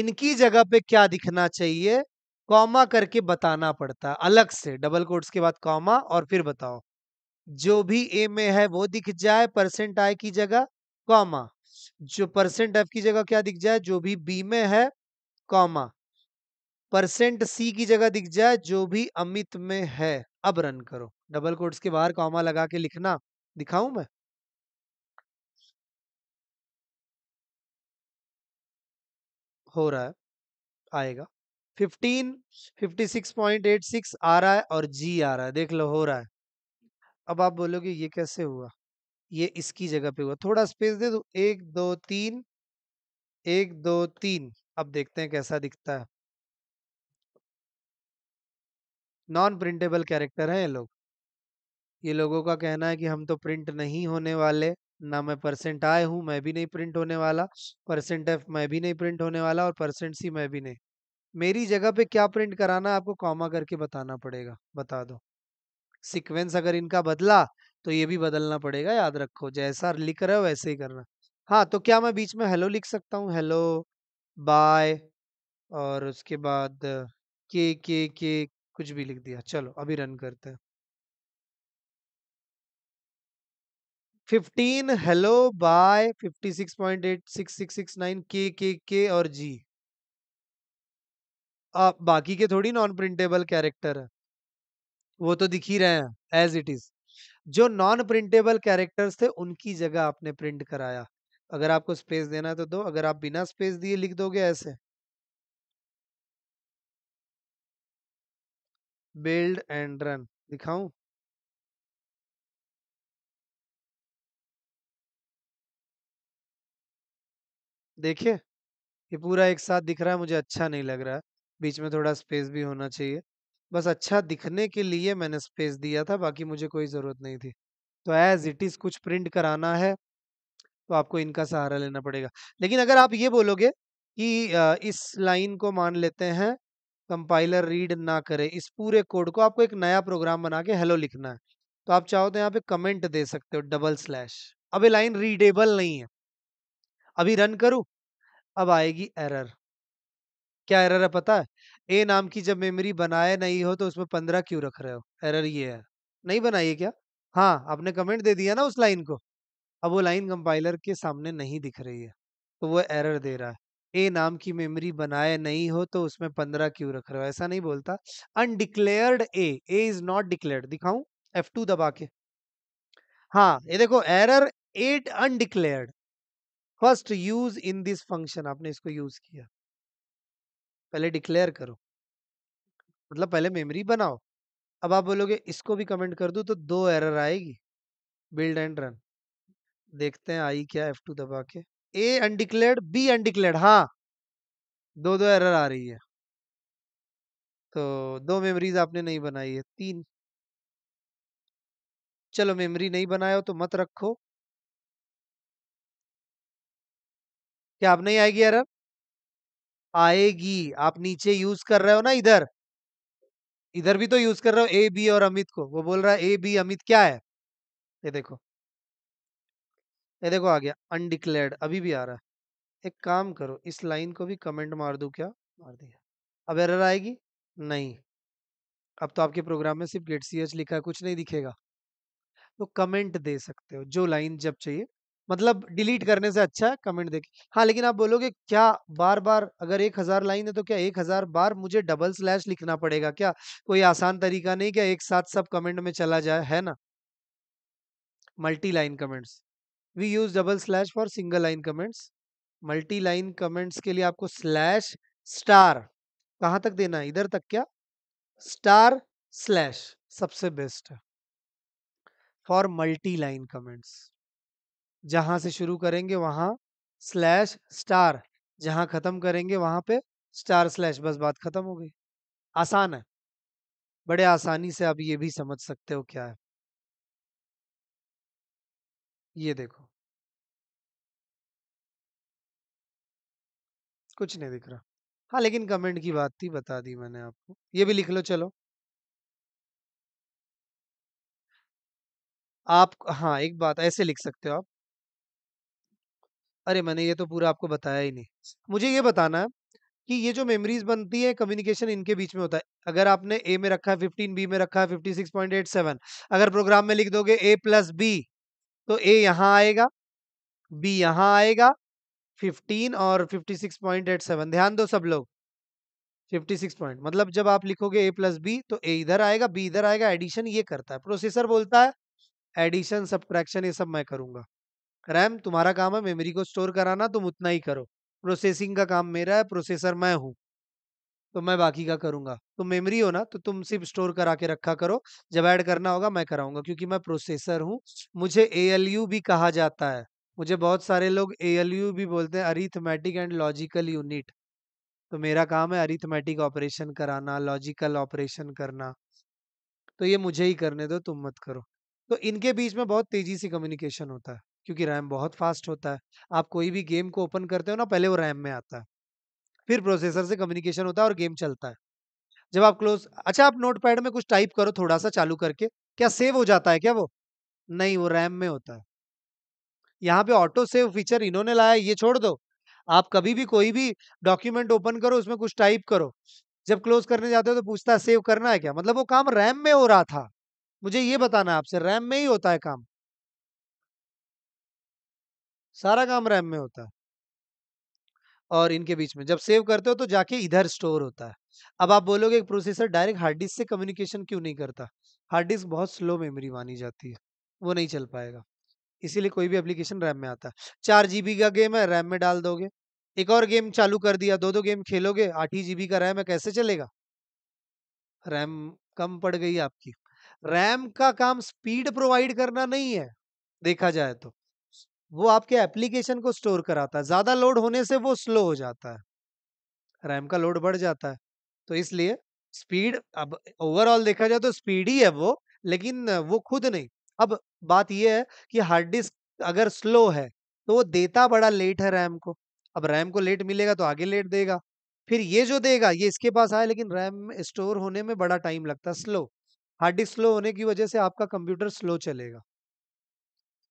इनकी जगह पे क्या दिखना चाहिए कॉमा करके बताना पड़ता है अलग से डबल कोट्स के बाद कॉमा और फिर बताओ जो भी ए में है वो दिख जाए परसेंट आई की जगह कॉमा जो परसेंट एफ की जगह क्या दिख जाए जो भी बी में है कॉमा परसेंट सी की जगह दिख जाए जो भी अमित में है अब रन करो डबल कोट्स के बाहर कॉमा लगा के लिखना दिखाऊं मैं हो रहा है आएगा 15 56.86 आ रहा है और जी आ रहा है देख लो हो रहा है अब आप बोलोगे ये कैसे हुआ ये इसकी जगह पे हुआ थोड़ा स्पेस दे दो एक दो तीन एक दो तीन अब देखते हैं कैसा दिखता है नॉन प्रिंटेबल कैरेक्टर है ये लोग ये लोगों का कहना है कि हम तो प्रिंट नहीं होने वाले ना मैं परसेंट आए हूँ मैं भी नहीं प्रिंट होने वाला परसेंट एफ मैं भी नहीं प्रिंट होने वाला और परसेंट सी मैं भी नहीं मेरी जगह पे क्या प्रिंट कराना आपको कॉमा करके बताना पड़ेगा बता दो सिक्वेंस अगर इनका बदला तो ये भी बदलना पड़ेगा याद रखो जैसा लिख रहे हो वैसे ही करना हाँ तो क्या मैं बीच में हेलो लिख सकता हूँ हेलो बाय और उसके बाद के के के कुछ भी लिख दिया चलो अभी रन करते हैं fifteen hello bye fifty six point eight six six six nine के के के और जी आ, बाकी के थोड़ी नॉन प्रिंटेबल कैरेक्टर है वो तो दिख ही रहे हैं एज इट इज जो नॉन प्रिंटेबल कैरेक्टर्स थे उनकी जगह आपने प्रिंट कराया अगर आपको स्पेस देना तो दो अगर आप बिना स्पेस दिए लिख दोगे ऐसे बिल्ड एंड रन दिखाऊं देखिए ये पूरा एक साथ दिख रहा है मुझे अच्छा नहीं लग रहा है बीच में थोड़ा स्पेस भी होना चाहिए बस अच्छा दिखने के लिए मैंने स्पेस दिया था बाकी मुझे कोई ज़रूरत नहीं थी तो एज इट इज़ कुछ प्रिंट कराना है तो आपको इनका सहारा लेना पड़ेगा लेकिन अगर आप ये बोलोगे कि इस लाइन को मान लेते हैं कंपाइलर रीड ना करे इस पूरे कोड को आपको एक नया प्रोग्राम बना के हेलो लिखना है तो आप चाहो तो यहाँ पे कमेंट दे सकते हो डबल स्लैश अब ये लाइन रीडेबल नहीं है अभी रन करूं अब आएगी एरर क्या एरर है पता है ए नाम की जब मेमोरी बनाए नहीं हो तो उसमें पंद्रह क्यों रख रहे हो एरर ये है नहीं बनाइए क्या हाँ आपने कमेंट दे दिया ना उस लाइन को अब वो लाइन कंपाइलर के सामने नहीं दिख रही है तो वो एरर दे रहा है ए नाम की मेमोरी बनाए नहीं हो तो उसमें पंद्रह क्यों रख रहे हो ऐसा नहीं बोलता undeclared A A is not declared दिखाऊं एफ टू दबा के हाँ ये देखो error at undeclared first use in this function आपने इसको यूज किया पहले डिक्लेयर करो मतलब पहले मेमोरी बनाओ अब आप बोलोगे इसको भी कमेंट कर दू तो दो एरर आएगी बिल्ड एंड रन देखते हैं आई क्या एफ टू दबा के ए अनडिक्लेयर्ड बी अनडिक्लेयर्ड हाँ दो दो एरर आ रही है तो दो मेमोरीज आपने नहीं बनाई है तीन चलो मेमोरी नहीं बनाया हो तो मत रखो क्या अब नहीं आएगी एरर आएगी आप नीचे यूज कर रहे हो ना इधर इधर भी तो यूज कर रहे हो ए बी और अमित को वो बोल रहा है ए बी अमित क्या है ये देखो ये देखो आ गया अनडिक्लेयर्ड अभी भी आ रहा है एक काम करो इस लाइन को भी कमेंट मार दू क्या मार दिया अब एरर आएगी नहीं अब तो आपके प्रोग्राम में सिर्फ गेट सी एच लिखा है कुछ नहीं दिखेगा तो कमेंट दे सकते हो जो लाइन जब चाहिए मतलब डिलीट करने से अच्छा है कमेंट देखे हाँ लेकिन आप बोलोगे क्या बार बार अगर एक हजार लाइन है तो क्या एक हजार बार मुझे डबल स्लैश लिखना पड़ेगा क्या कोई आसान तरीका नहीं क्या एक साथ सब कमेंट में चला जाए है ना multi line comments we use double slash for single line comments multi line comments के लिए आपको स्लैश स्टार कहाँ तक देना है इधर तक क्या स्टार स्लैश सबसे बेस्ट है फॉर मल्टी लाइन कमेंट्स जहां से शुरू करेंगे वहां स्लैश स्टार जहां ख़त्म करेंगे वहां पे स्टार स्लैश बस बात ख़त्म हो गई आसान है बड़े आसानी से आप ये भी समझ सकते हो क्या है ये देखो कुछ नहीं दिख रहा हाँ लेकिन कमेंट की बात थी बता दी मैंने आपको ये भी लिख लो चलो आप हाँ एक बात ऐसे लिख सकते हो आप अरे मैंने ये तो पूरा आपको बताया ही नहीं मुझे ये बताना है कि ये जो मेमोरीज बनती है कम्युनिकेशन इनके बीच में होता है अगर आपने ए में रखा है फिफ्टीन बी में रखा है fifty six point eight seven अगर प्रोग्राम में लिख दोगे ए प्लस बी तो ए यहाँ आएगा बी यहाँ आएगा फिफ्टीन और fifty six point eight seven ध्यान दो सब लोग फिफ्टी सिक्स पॉइंट मतलब जब आप लिखोगे ए प्लस बी तो ए इधर आएगा बी इधर आएगा एडिशन ये करता है प्रोसेसर बोलता है एडिशन सब ये सब मैं करूंगा रैम तुम्हारा काम है मेमोरी को स्टोर कराना तुम उतना ही करो प्रोसेसिंग का काम मेरा है प्रोसेसर मैं हूँ तो मैं बाकी का करूंगा तो मेमोरी हो ना तो तुम सिर्फ स्टोर करा के रखा करो जब ऐड करना होगा मैं कराऊंगा क्योंकि मैं प्रोसेसर हूँ मुझे ए भी कहा जाता है मुझे बहुत सारे लोग ए भी बोलते हैं अरिथमेटिक एंड लॉजिकल यूनिट तो मेरा काम है अरिथमेटिक ऑपरेशन कराना लॉजिकल ऑपरेशन करना तो ये मुझे ही करने दो तुम मत करो तो इनके बीच में बहुत तेजी से कम्युनिकेशन होता है क्योंकि रैम बहुत फास्ट होता है आप कोई भी गेम को ओपन करते हो ना पहले वो रैम में आता है फिर प्रोसेसर से कम्युनिकेशन होता है और गेम चलता है जब आप क्लोज अच्छा आप नोट पैड में कुछ टाइप करो थोड़ा सा चालू करके क्या सेव हो जाता है क्या वो नहीं वो रैम में होता है यहाँ पे ऑटो सेव फीचर इन्होंने लाया ये छोड़ दो आप कभी भी कोई भी डॉक्यूमेंट ओपन करो उसमें कुछ टाइप करो जब क्लोज करने जाते हो तो पूछता है सेव करना है क्या मतलब वो काम रैम में हो रहा था मुझे ये बताना है आपसे रैम में ही होता है काम सारा काम रैम में होता है और इनके बीच में जब सेव करते हो तो जाके इधर स्टोर होता है अब आप बोलोगे प्रोसेसर डायरेक्ट हार्ड डिस्क से कम्युनिकेशन क्यों नहीं करता हार्ड डिस्क बहुत स्लो मेमोरी मानी जाती है वो नहीं चल पाएगा इसीलिए कोई भी एप्लीकेशन रैम में आता है चार जीबी का गेम है रैम में डाल दोगे एक और गेम चालू कर दिया दो दो गेम खेलोगे आठ ही जीबी का रैम है कैसे चलेगा रैम कम पड़ गई आपकी रैम का काम स्पीड प्रोवाइड करना नहीं है देखा जाए तो वो आपके एप्लीकेशन को स्टोर कराता है ज़्यादा लोड होने से वो स्लो हो जाता है रैम का लोड बढ़ जाता है तो इसलिए स्पीड अब ओवरऑल देखा जाए तो स्पीड ही है वो लेकिन वो खुद नहीं अब बात यह है कि हार्ड डिस्क अगर स्लो है तो वो देता बड़ा लेट है रैम को अब रैम को लेट मिलेगा तो आगे लेट देगा फिर ये जो देगा ये इसके पास आए लेकिन रैम स्टोर होने में बड़ा टाइम लगता है स्लो हार्ड डिस्क स्लो होने की वजह से आपका कंप्यूटर स्लो चलेगा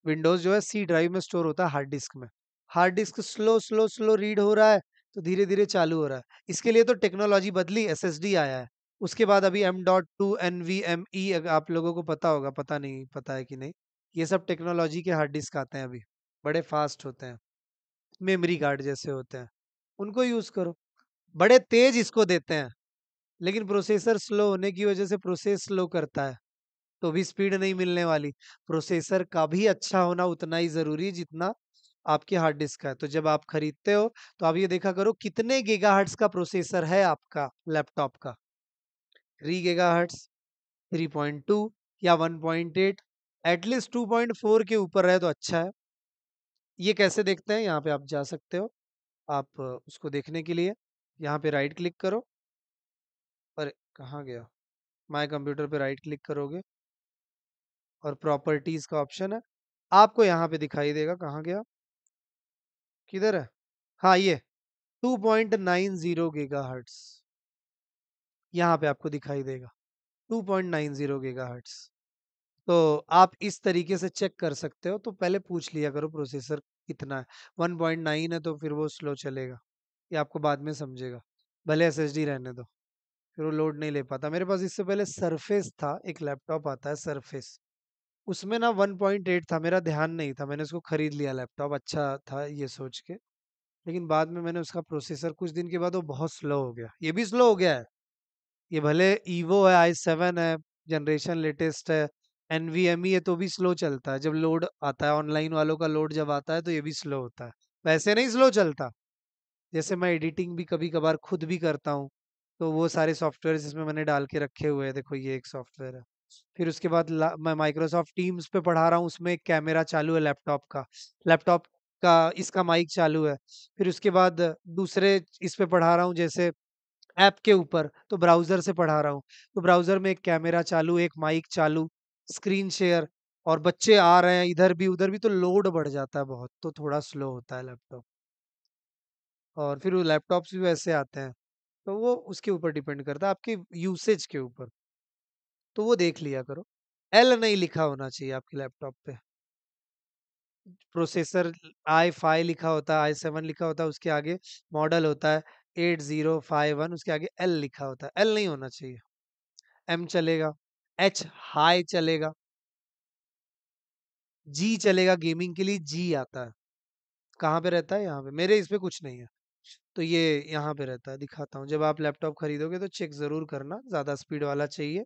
विंडोज जो है सी ड्राइव में स्टोर होता है हार्ड डिस्क में hard disk slow slow slow read हो रहा है तो धीरे धीरे चालू हो रहा है इसके लिए तो टेक्नोलॉजी बदली एस आया है उसके बाद अभी M dot two N V M E अगर आप लोगों को पता होगा पता नहीं पता है कि नहीं ये सब टेक्नोलॉजी के हार्ड डिस्क आते हैं अभी बड़े फास्ट होते हैं मेमोरी कार्ड जैसे होते हैं उनको यूज़ करो बड़े तेज इसको देते हैं लेकिन प्रोसेसर स्लो होने की वजह से प्रोसेस स्लो करता है तो भी स्पीड नहीं मिलने वाली प्रोसेसर का भी अच्छा होना उतना ही जरूरी जितना आपके हार्ड डिस्क का है तो जब आप खरीदते हो तो आप ये देखा करो कितने गेगा का प्रोसेसर है आपका लैपटॉप का three gigahertz three point two या one point eight at least two point four के ऊपर रहे तो अच्छा है ये कैसे देखते हैं यहाँ पे आप जा सकते हो आप उसको देखने के लिए यहाँ पे राइट क्लिक करो अरे कहाँ गया माय कंप्यूटर पे राइट क्लिक करोगे और प्रॉपर्टीज का ऑप्शन है आपको यहाँ पे दिखाई देगा कहाँ गया किधर है हाँ ये 2.90 point nine zero gigahertz यहाँ पे आपको दिखाई देगा 2.90 point nine zero gigahertz तो आप इस तरीके से चेक कर सकते हो तो पहले पूछ लिया करो प्रोसेसर कितना है 1.9 है तो फिर वो स्लो चलेगा ये आपको बाद में समझेगा भले एस रहने दो फिर वो लोड नहीं ले पाता मेरे पास इससे पहले सरफेस था एक लैपटॉप आता है सरफेस उसमें ना वन पॉइंट एट था मेरा ध्यान नहीं था मैंने उसको खरीद लिया लैपटॉप अच्छा था ये सोच के लेकिन बाद में मैंने उसका प्रोसेसर कुछ दिन के बाद वो बहुत स्लो हो गया ये भी स्लो हो गया है ये भले ईवो है आई सेवन है जनरेशन लेटेस्ट है एन वी एम ई है तो भी स्लो चलता है जब लोड आता है ऑनलाइन वालों का लोड जब आता है तो ये भी स्लो होता है वैसे नहीं स्लो चलता जैसे मैं एडिटिंग भी कभी कभार खुद भी करता हूँ तो वो सारे सॉफ्टवेयर जिसमें मैंने डाल के रखे हुए हैं देखो ये एक सॉफ्टवेयर है फिर उसके बाद मैं माइक्रोसॉफ्ट टीम्स पे पढ़ा रहा हूँ उसमें कैमरा चालू है लैपटॉप का लैपटॉप का इसका माइक चालू है फिर उसके बाद दूसरे इस पे पढ़ा रहा हूँ जैसे ऐप के ऊपर तो ब्राउज़र से पढ़ा रहा हूँ तो ब्राउज़र में एक कैमरा चालू एक माइक चालू स्क्रीन शेयर और बच्चे आ रहे हैं इधर भी उधर भी तो लोड बढ़ जाता है बहुत तो थोड़ा स्लो होता है लैपटॉप और फिर वो लैपटॉप्स भी वैसे आते हैं तो वो उसके ऊपर डिपेंड करता है आपके यूसेज के ऊपर तो वो देख लिया करो एल नहीं लिखा होना चाहिए आपके लैपटॉप पे प्रोसेसर आई फाइव लिखा होता है आई सेवन लिखा होता है उसके आगे मॉडल होता है एट जीरो फाइव वन उसके आगे एल लिखा होता है एल नहीं होना चाहिए एम चलेगा एच हाई चलेगा जी चलेगा गेमिंग के लिए जी आता है कहाँ पे रहता है यहाँ पे मेरे इस पे कुछ नहीं है तो ये यहाँ पे रहता है दिखाता हूँ जब आप लैपटॉप खरीदोगे तो चेक ज़रूर करना ज़्यादा स्पीड वाला चाहिए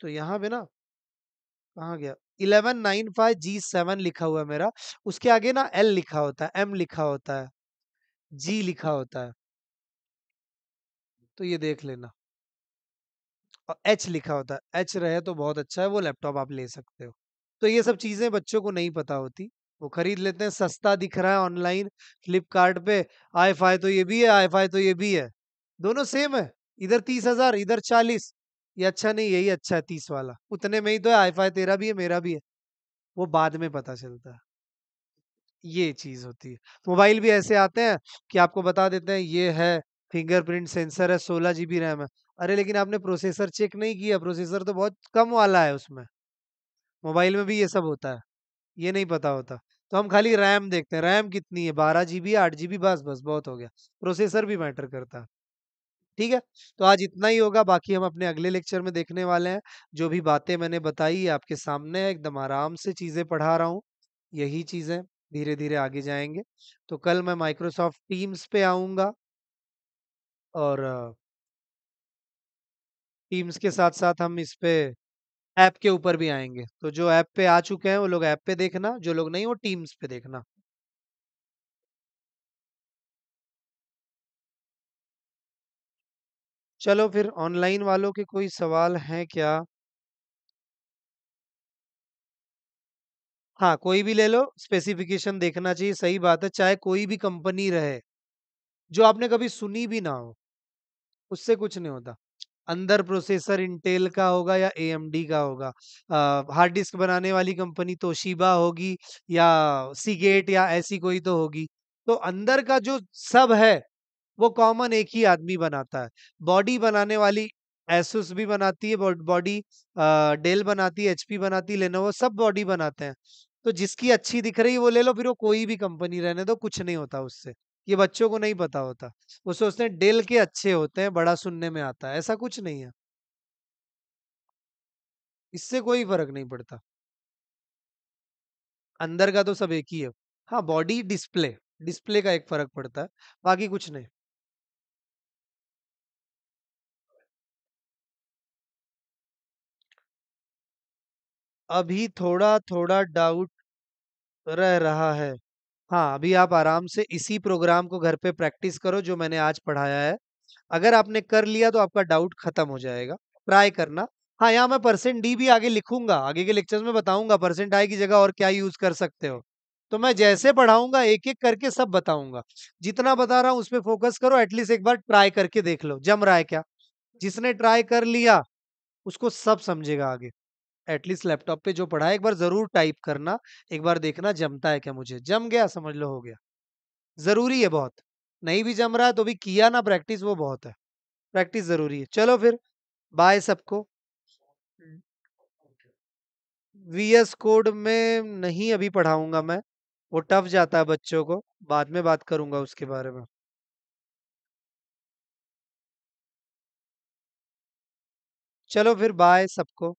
तो यहाँ पे ना कहा गया eleven nine five G seven लिखा हुआ है मेरा उसके आगे ना एल लिखा होता है एम लिखा होता है जी लिखा होता है तो ये देख लेना और एच लिखा होता है एच रहे तो बहुत अच्छा है वो लैपटॉप आप ले सकते हो तो ये सब चीजें बच्चों को नहीं पता होती वो खरीद लेते हैं सस्ता दिख रहा है ऑनलाइन फ्लिपकार्ट पे आई फाई तो ये भी है आई फाई तो ये भी है दोनों सेम है इधर तीस हजार इधर चालीस ये अच्छा नहीं यही अच्छा है तीस वाला उतने में ही तो है आई फाई तेरा भी है मेरा भी है वो बाद में पता चलता है ये चीज होती है मोबाइल भी ऐसे आते हैं कि आपको बता देते हैं ये है फिंगरप्रिंट सेंसर है सोलह जी बी रैम है अरे लेकिन आपने प्रोसेसर चेक नहीं किया प्रोसेसर तो बहुत कम वाला है उसमें मोबाइल में भी ये सब होता है ये नहीं पता होता तो हम खाली रैम देखते हैं रैम कितनी है बारह जी बी आठ जी बी बस बस बहुत हो गया प्रोसेसर भी मैटर करता है ठीक है तो आज इतना ही होगा बाकी हम अपने अगले लेक्चर में देखने वाले हैं जो भी बातें मैंने बताई आपके सामने है एकदम आराम से चीज़ें पढ़ा रहा हूँ यही चीज़ें धीरे धीरे आगे जाएंगे तो कल मैं माइक्रोसॉफ्ट टीम्स पे आऊंगा और टीम्स के साथ साथ हम इस पे ऐप के ऊपर भी आएंगे तो जो ऐप पे आ चुके हैं वो लोग ऐप पे देखना जो लोग नहीं वो टीम्स पे देखना चलो फिर ऑनलाइन वालों के कोई सवाल हैं क्या हाँ कोई भी ले लो स्पेसिफिकेशन देखना चाहिए सही बात है चाहे कोई भी कंपनी रहे जो आपने कभी सुनी भी ना हो उससे कुछ नहीं होता अंदर प्रोसेसर इंटेल का होगा या एएमडी का होगा हार्ड डिस्क बनाने वाली कंपनी तोशीबा होगी या सीगेट या ऐसी कोई तो होगी तो अंदर का जो सब है वो कॉमन एक ही आदमी बनाता है बॉडी बनाने वाली एसुस भी बनाती है बॉडी डेल बनाती है एचपी बनाती है वो सब बॉडी बनाते हैं तो जिसकी अच्छी दिख रही है वो ले लो फिर वो कोई भी कंपनी रहने दो कुछ नहीं होता उससे ये बच्चों को नहीं पता होता वो सोचते हैं डेल के अच्छे होते हैं बड़ा सुनने में आता है ऐसा कुछ नहीं है इससे कोई फर्क नहीं पड़ता अंदर का तो सब एक ही है हाँ बॉडी डिस्प्ले डिस्प्ले का एक फर्क पड़ता है बाकी कुछ नहीं अभी थोड़ा थोड़ा डाउट रह रहा है हाँ अभी आप आराम से इसी प्रोग्राम को घर पे प्रैक्टिस करो जो मैंने आज पढ़ाया है अगर आपने कर लिया तो आपका डाउट खत्म हो जाएगा ट्राई करना हाँ यहाँ मैं परसेंट डी भी आगे लिखूंगा आगे के लेक्चर्स में बताऊंगा परसेंट आई की जगह और क्या यूज कर सकते हो तो मैं जैसे पढ़ाऊंगा एक एक करके सब बताऊंगा जितना बता रहा हूँ उस पर फोकस करो एटलीस्ट एक बार ट्राई करके देख लो जम रहा है क्या जिसने ट्राई कर लिया उसको सब समझेगा आगे एटलीस्ट लैपटॉप पे जो पढ़ा है एक बार जरूर टाइप करना एक बार देखना जमता है क्या मुझे जम गया समझ लो हो गया जरूरी है बहुत नहीं भी जम रहा है तो भी किया ना प्रैक्टिस वो बहुत है प्रैक्टिस जरूरी है चलो फिर बाय सबको वीएस कोड में नहीं अभी पढ़ाऊंगा मैं वो टफ जाता है बच्चों को बाद में बात करूंगा उसके बारे में चलो फिर बाय सबको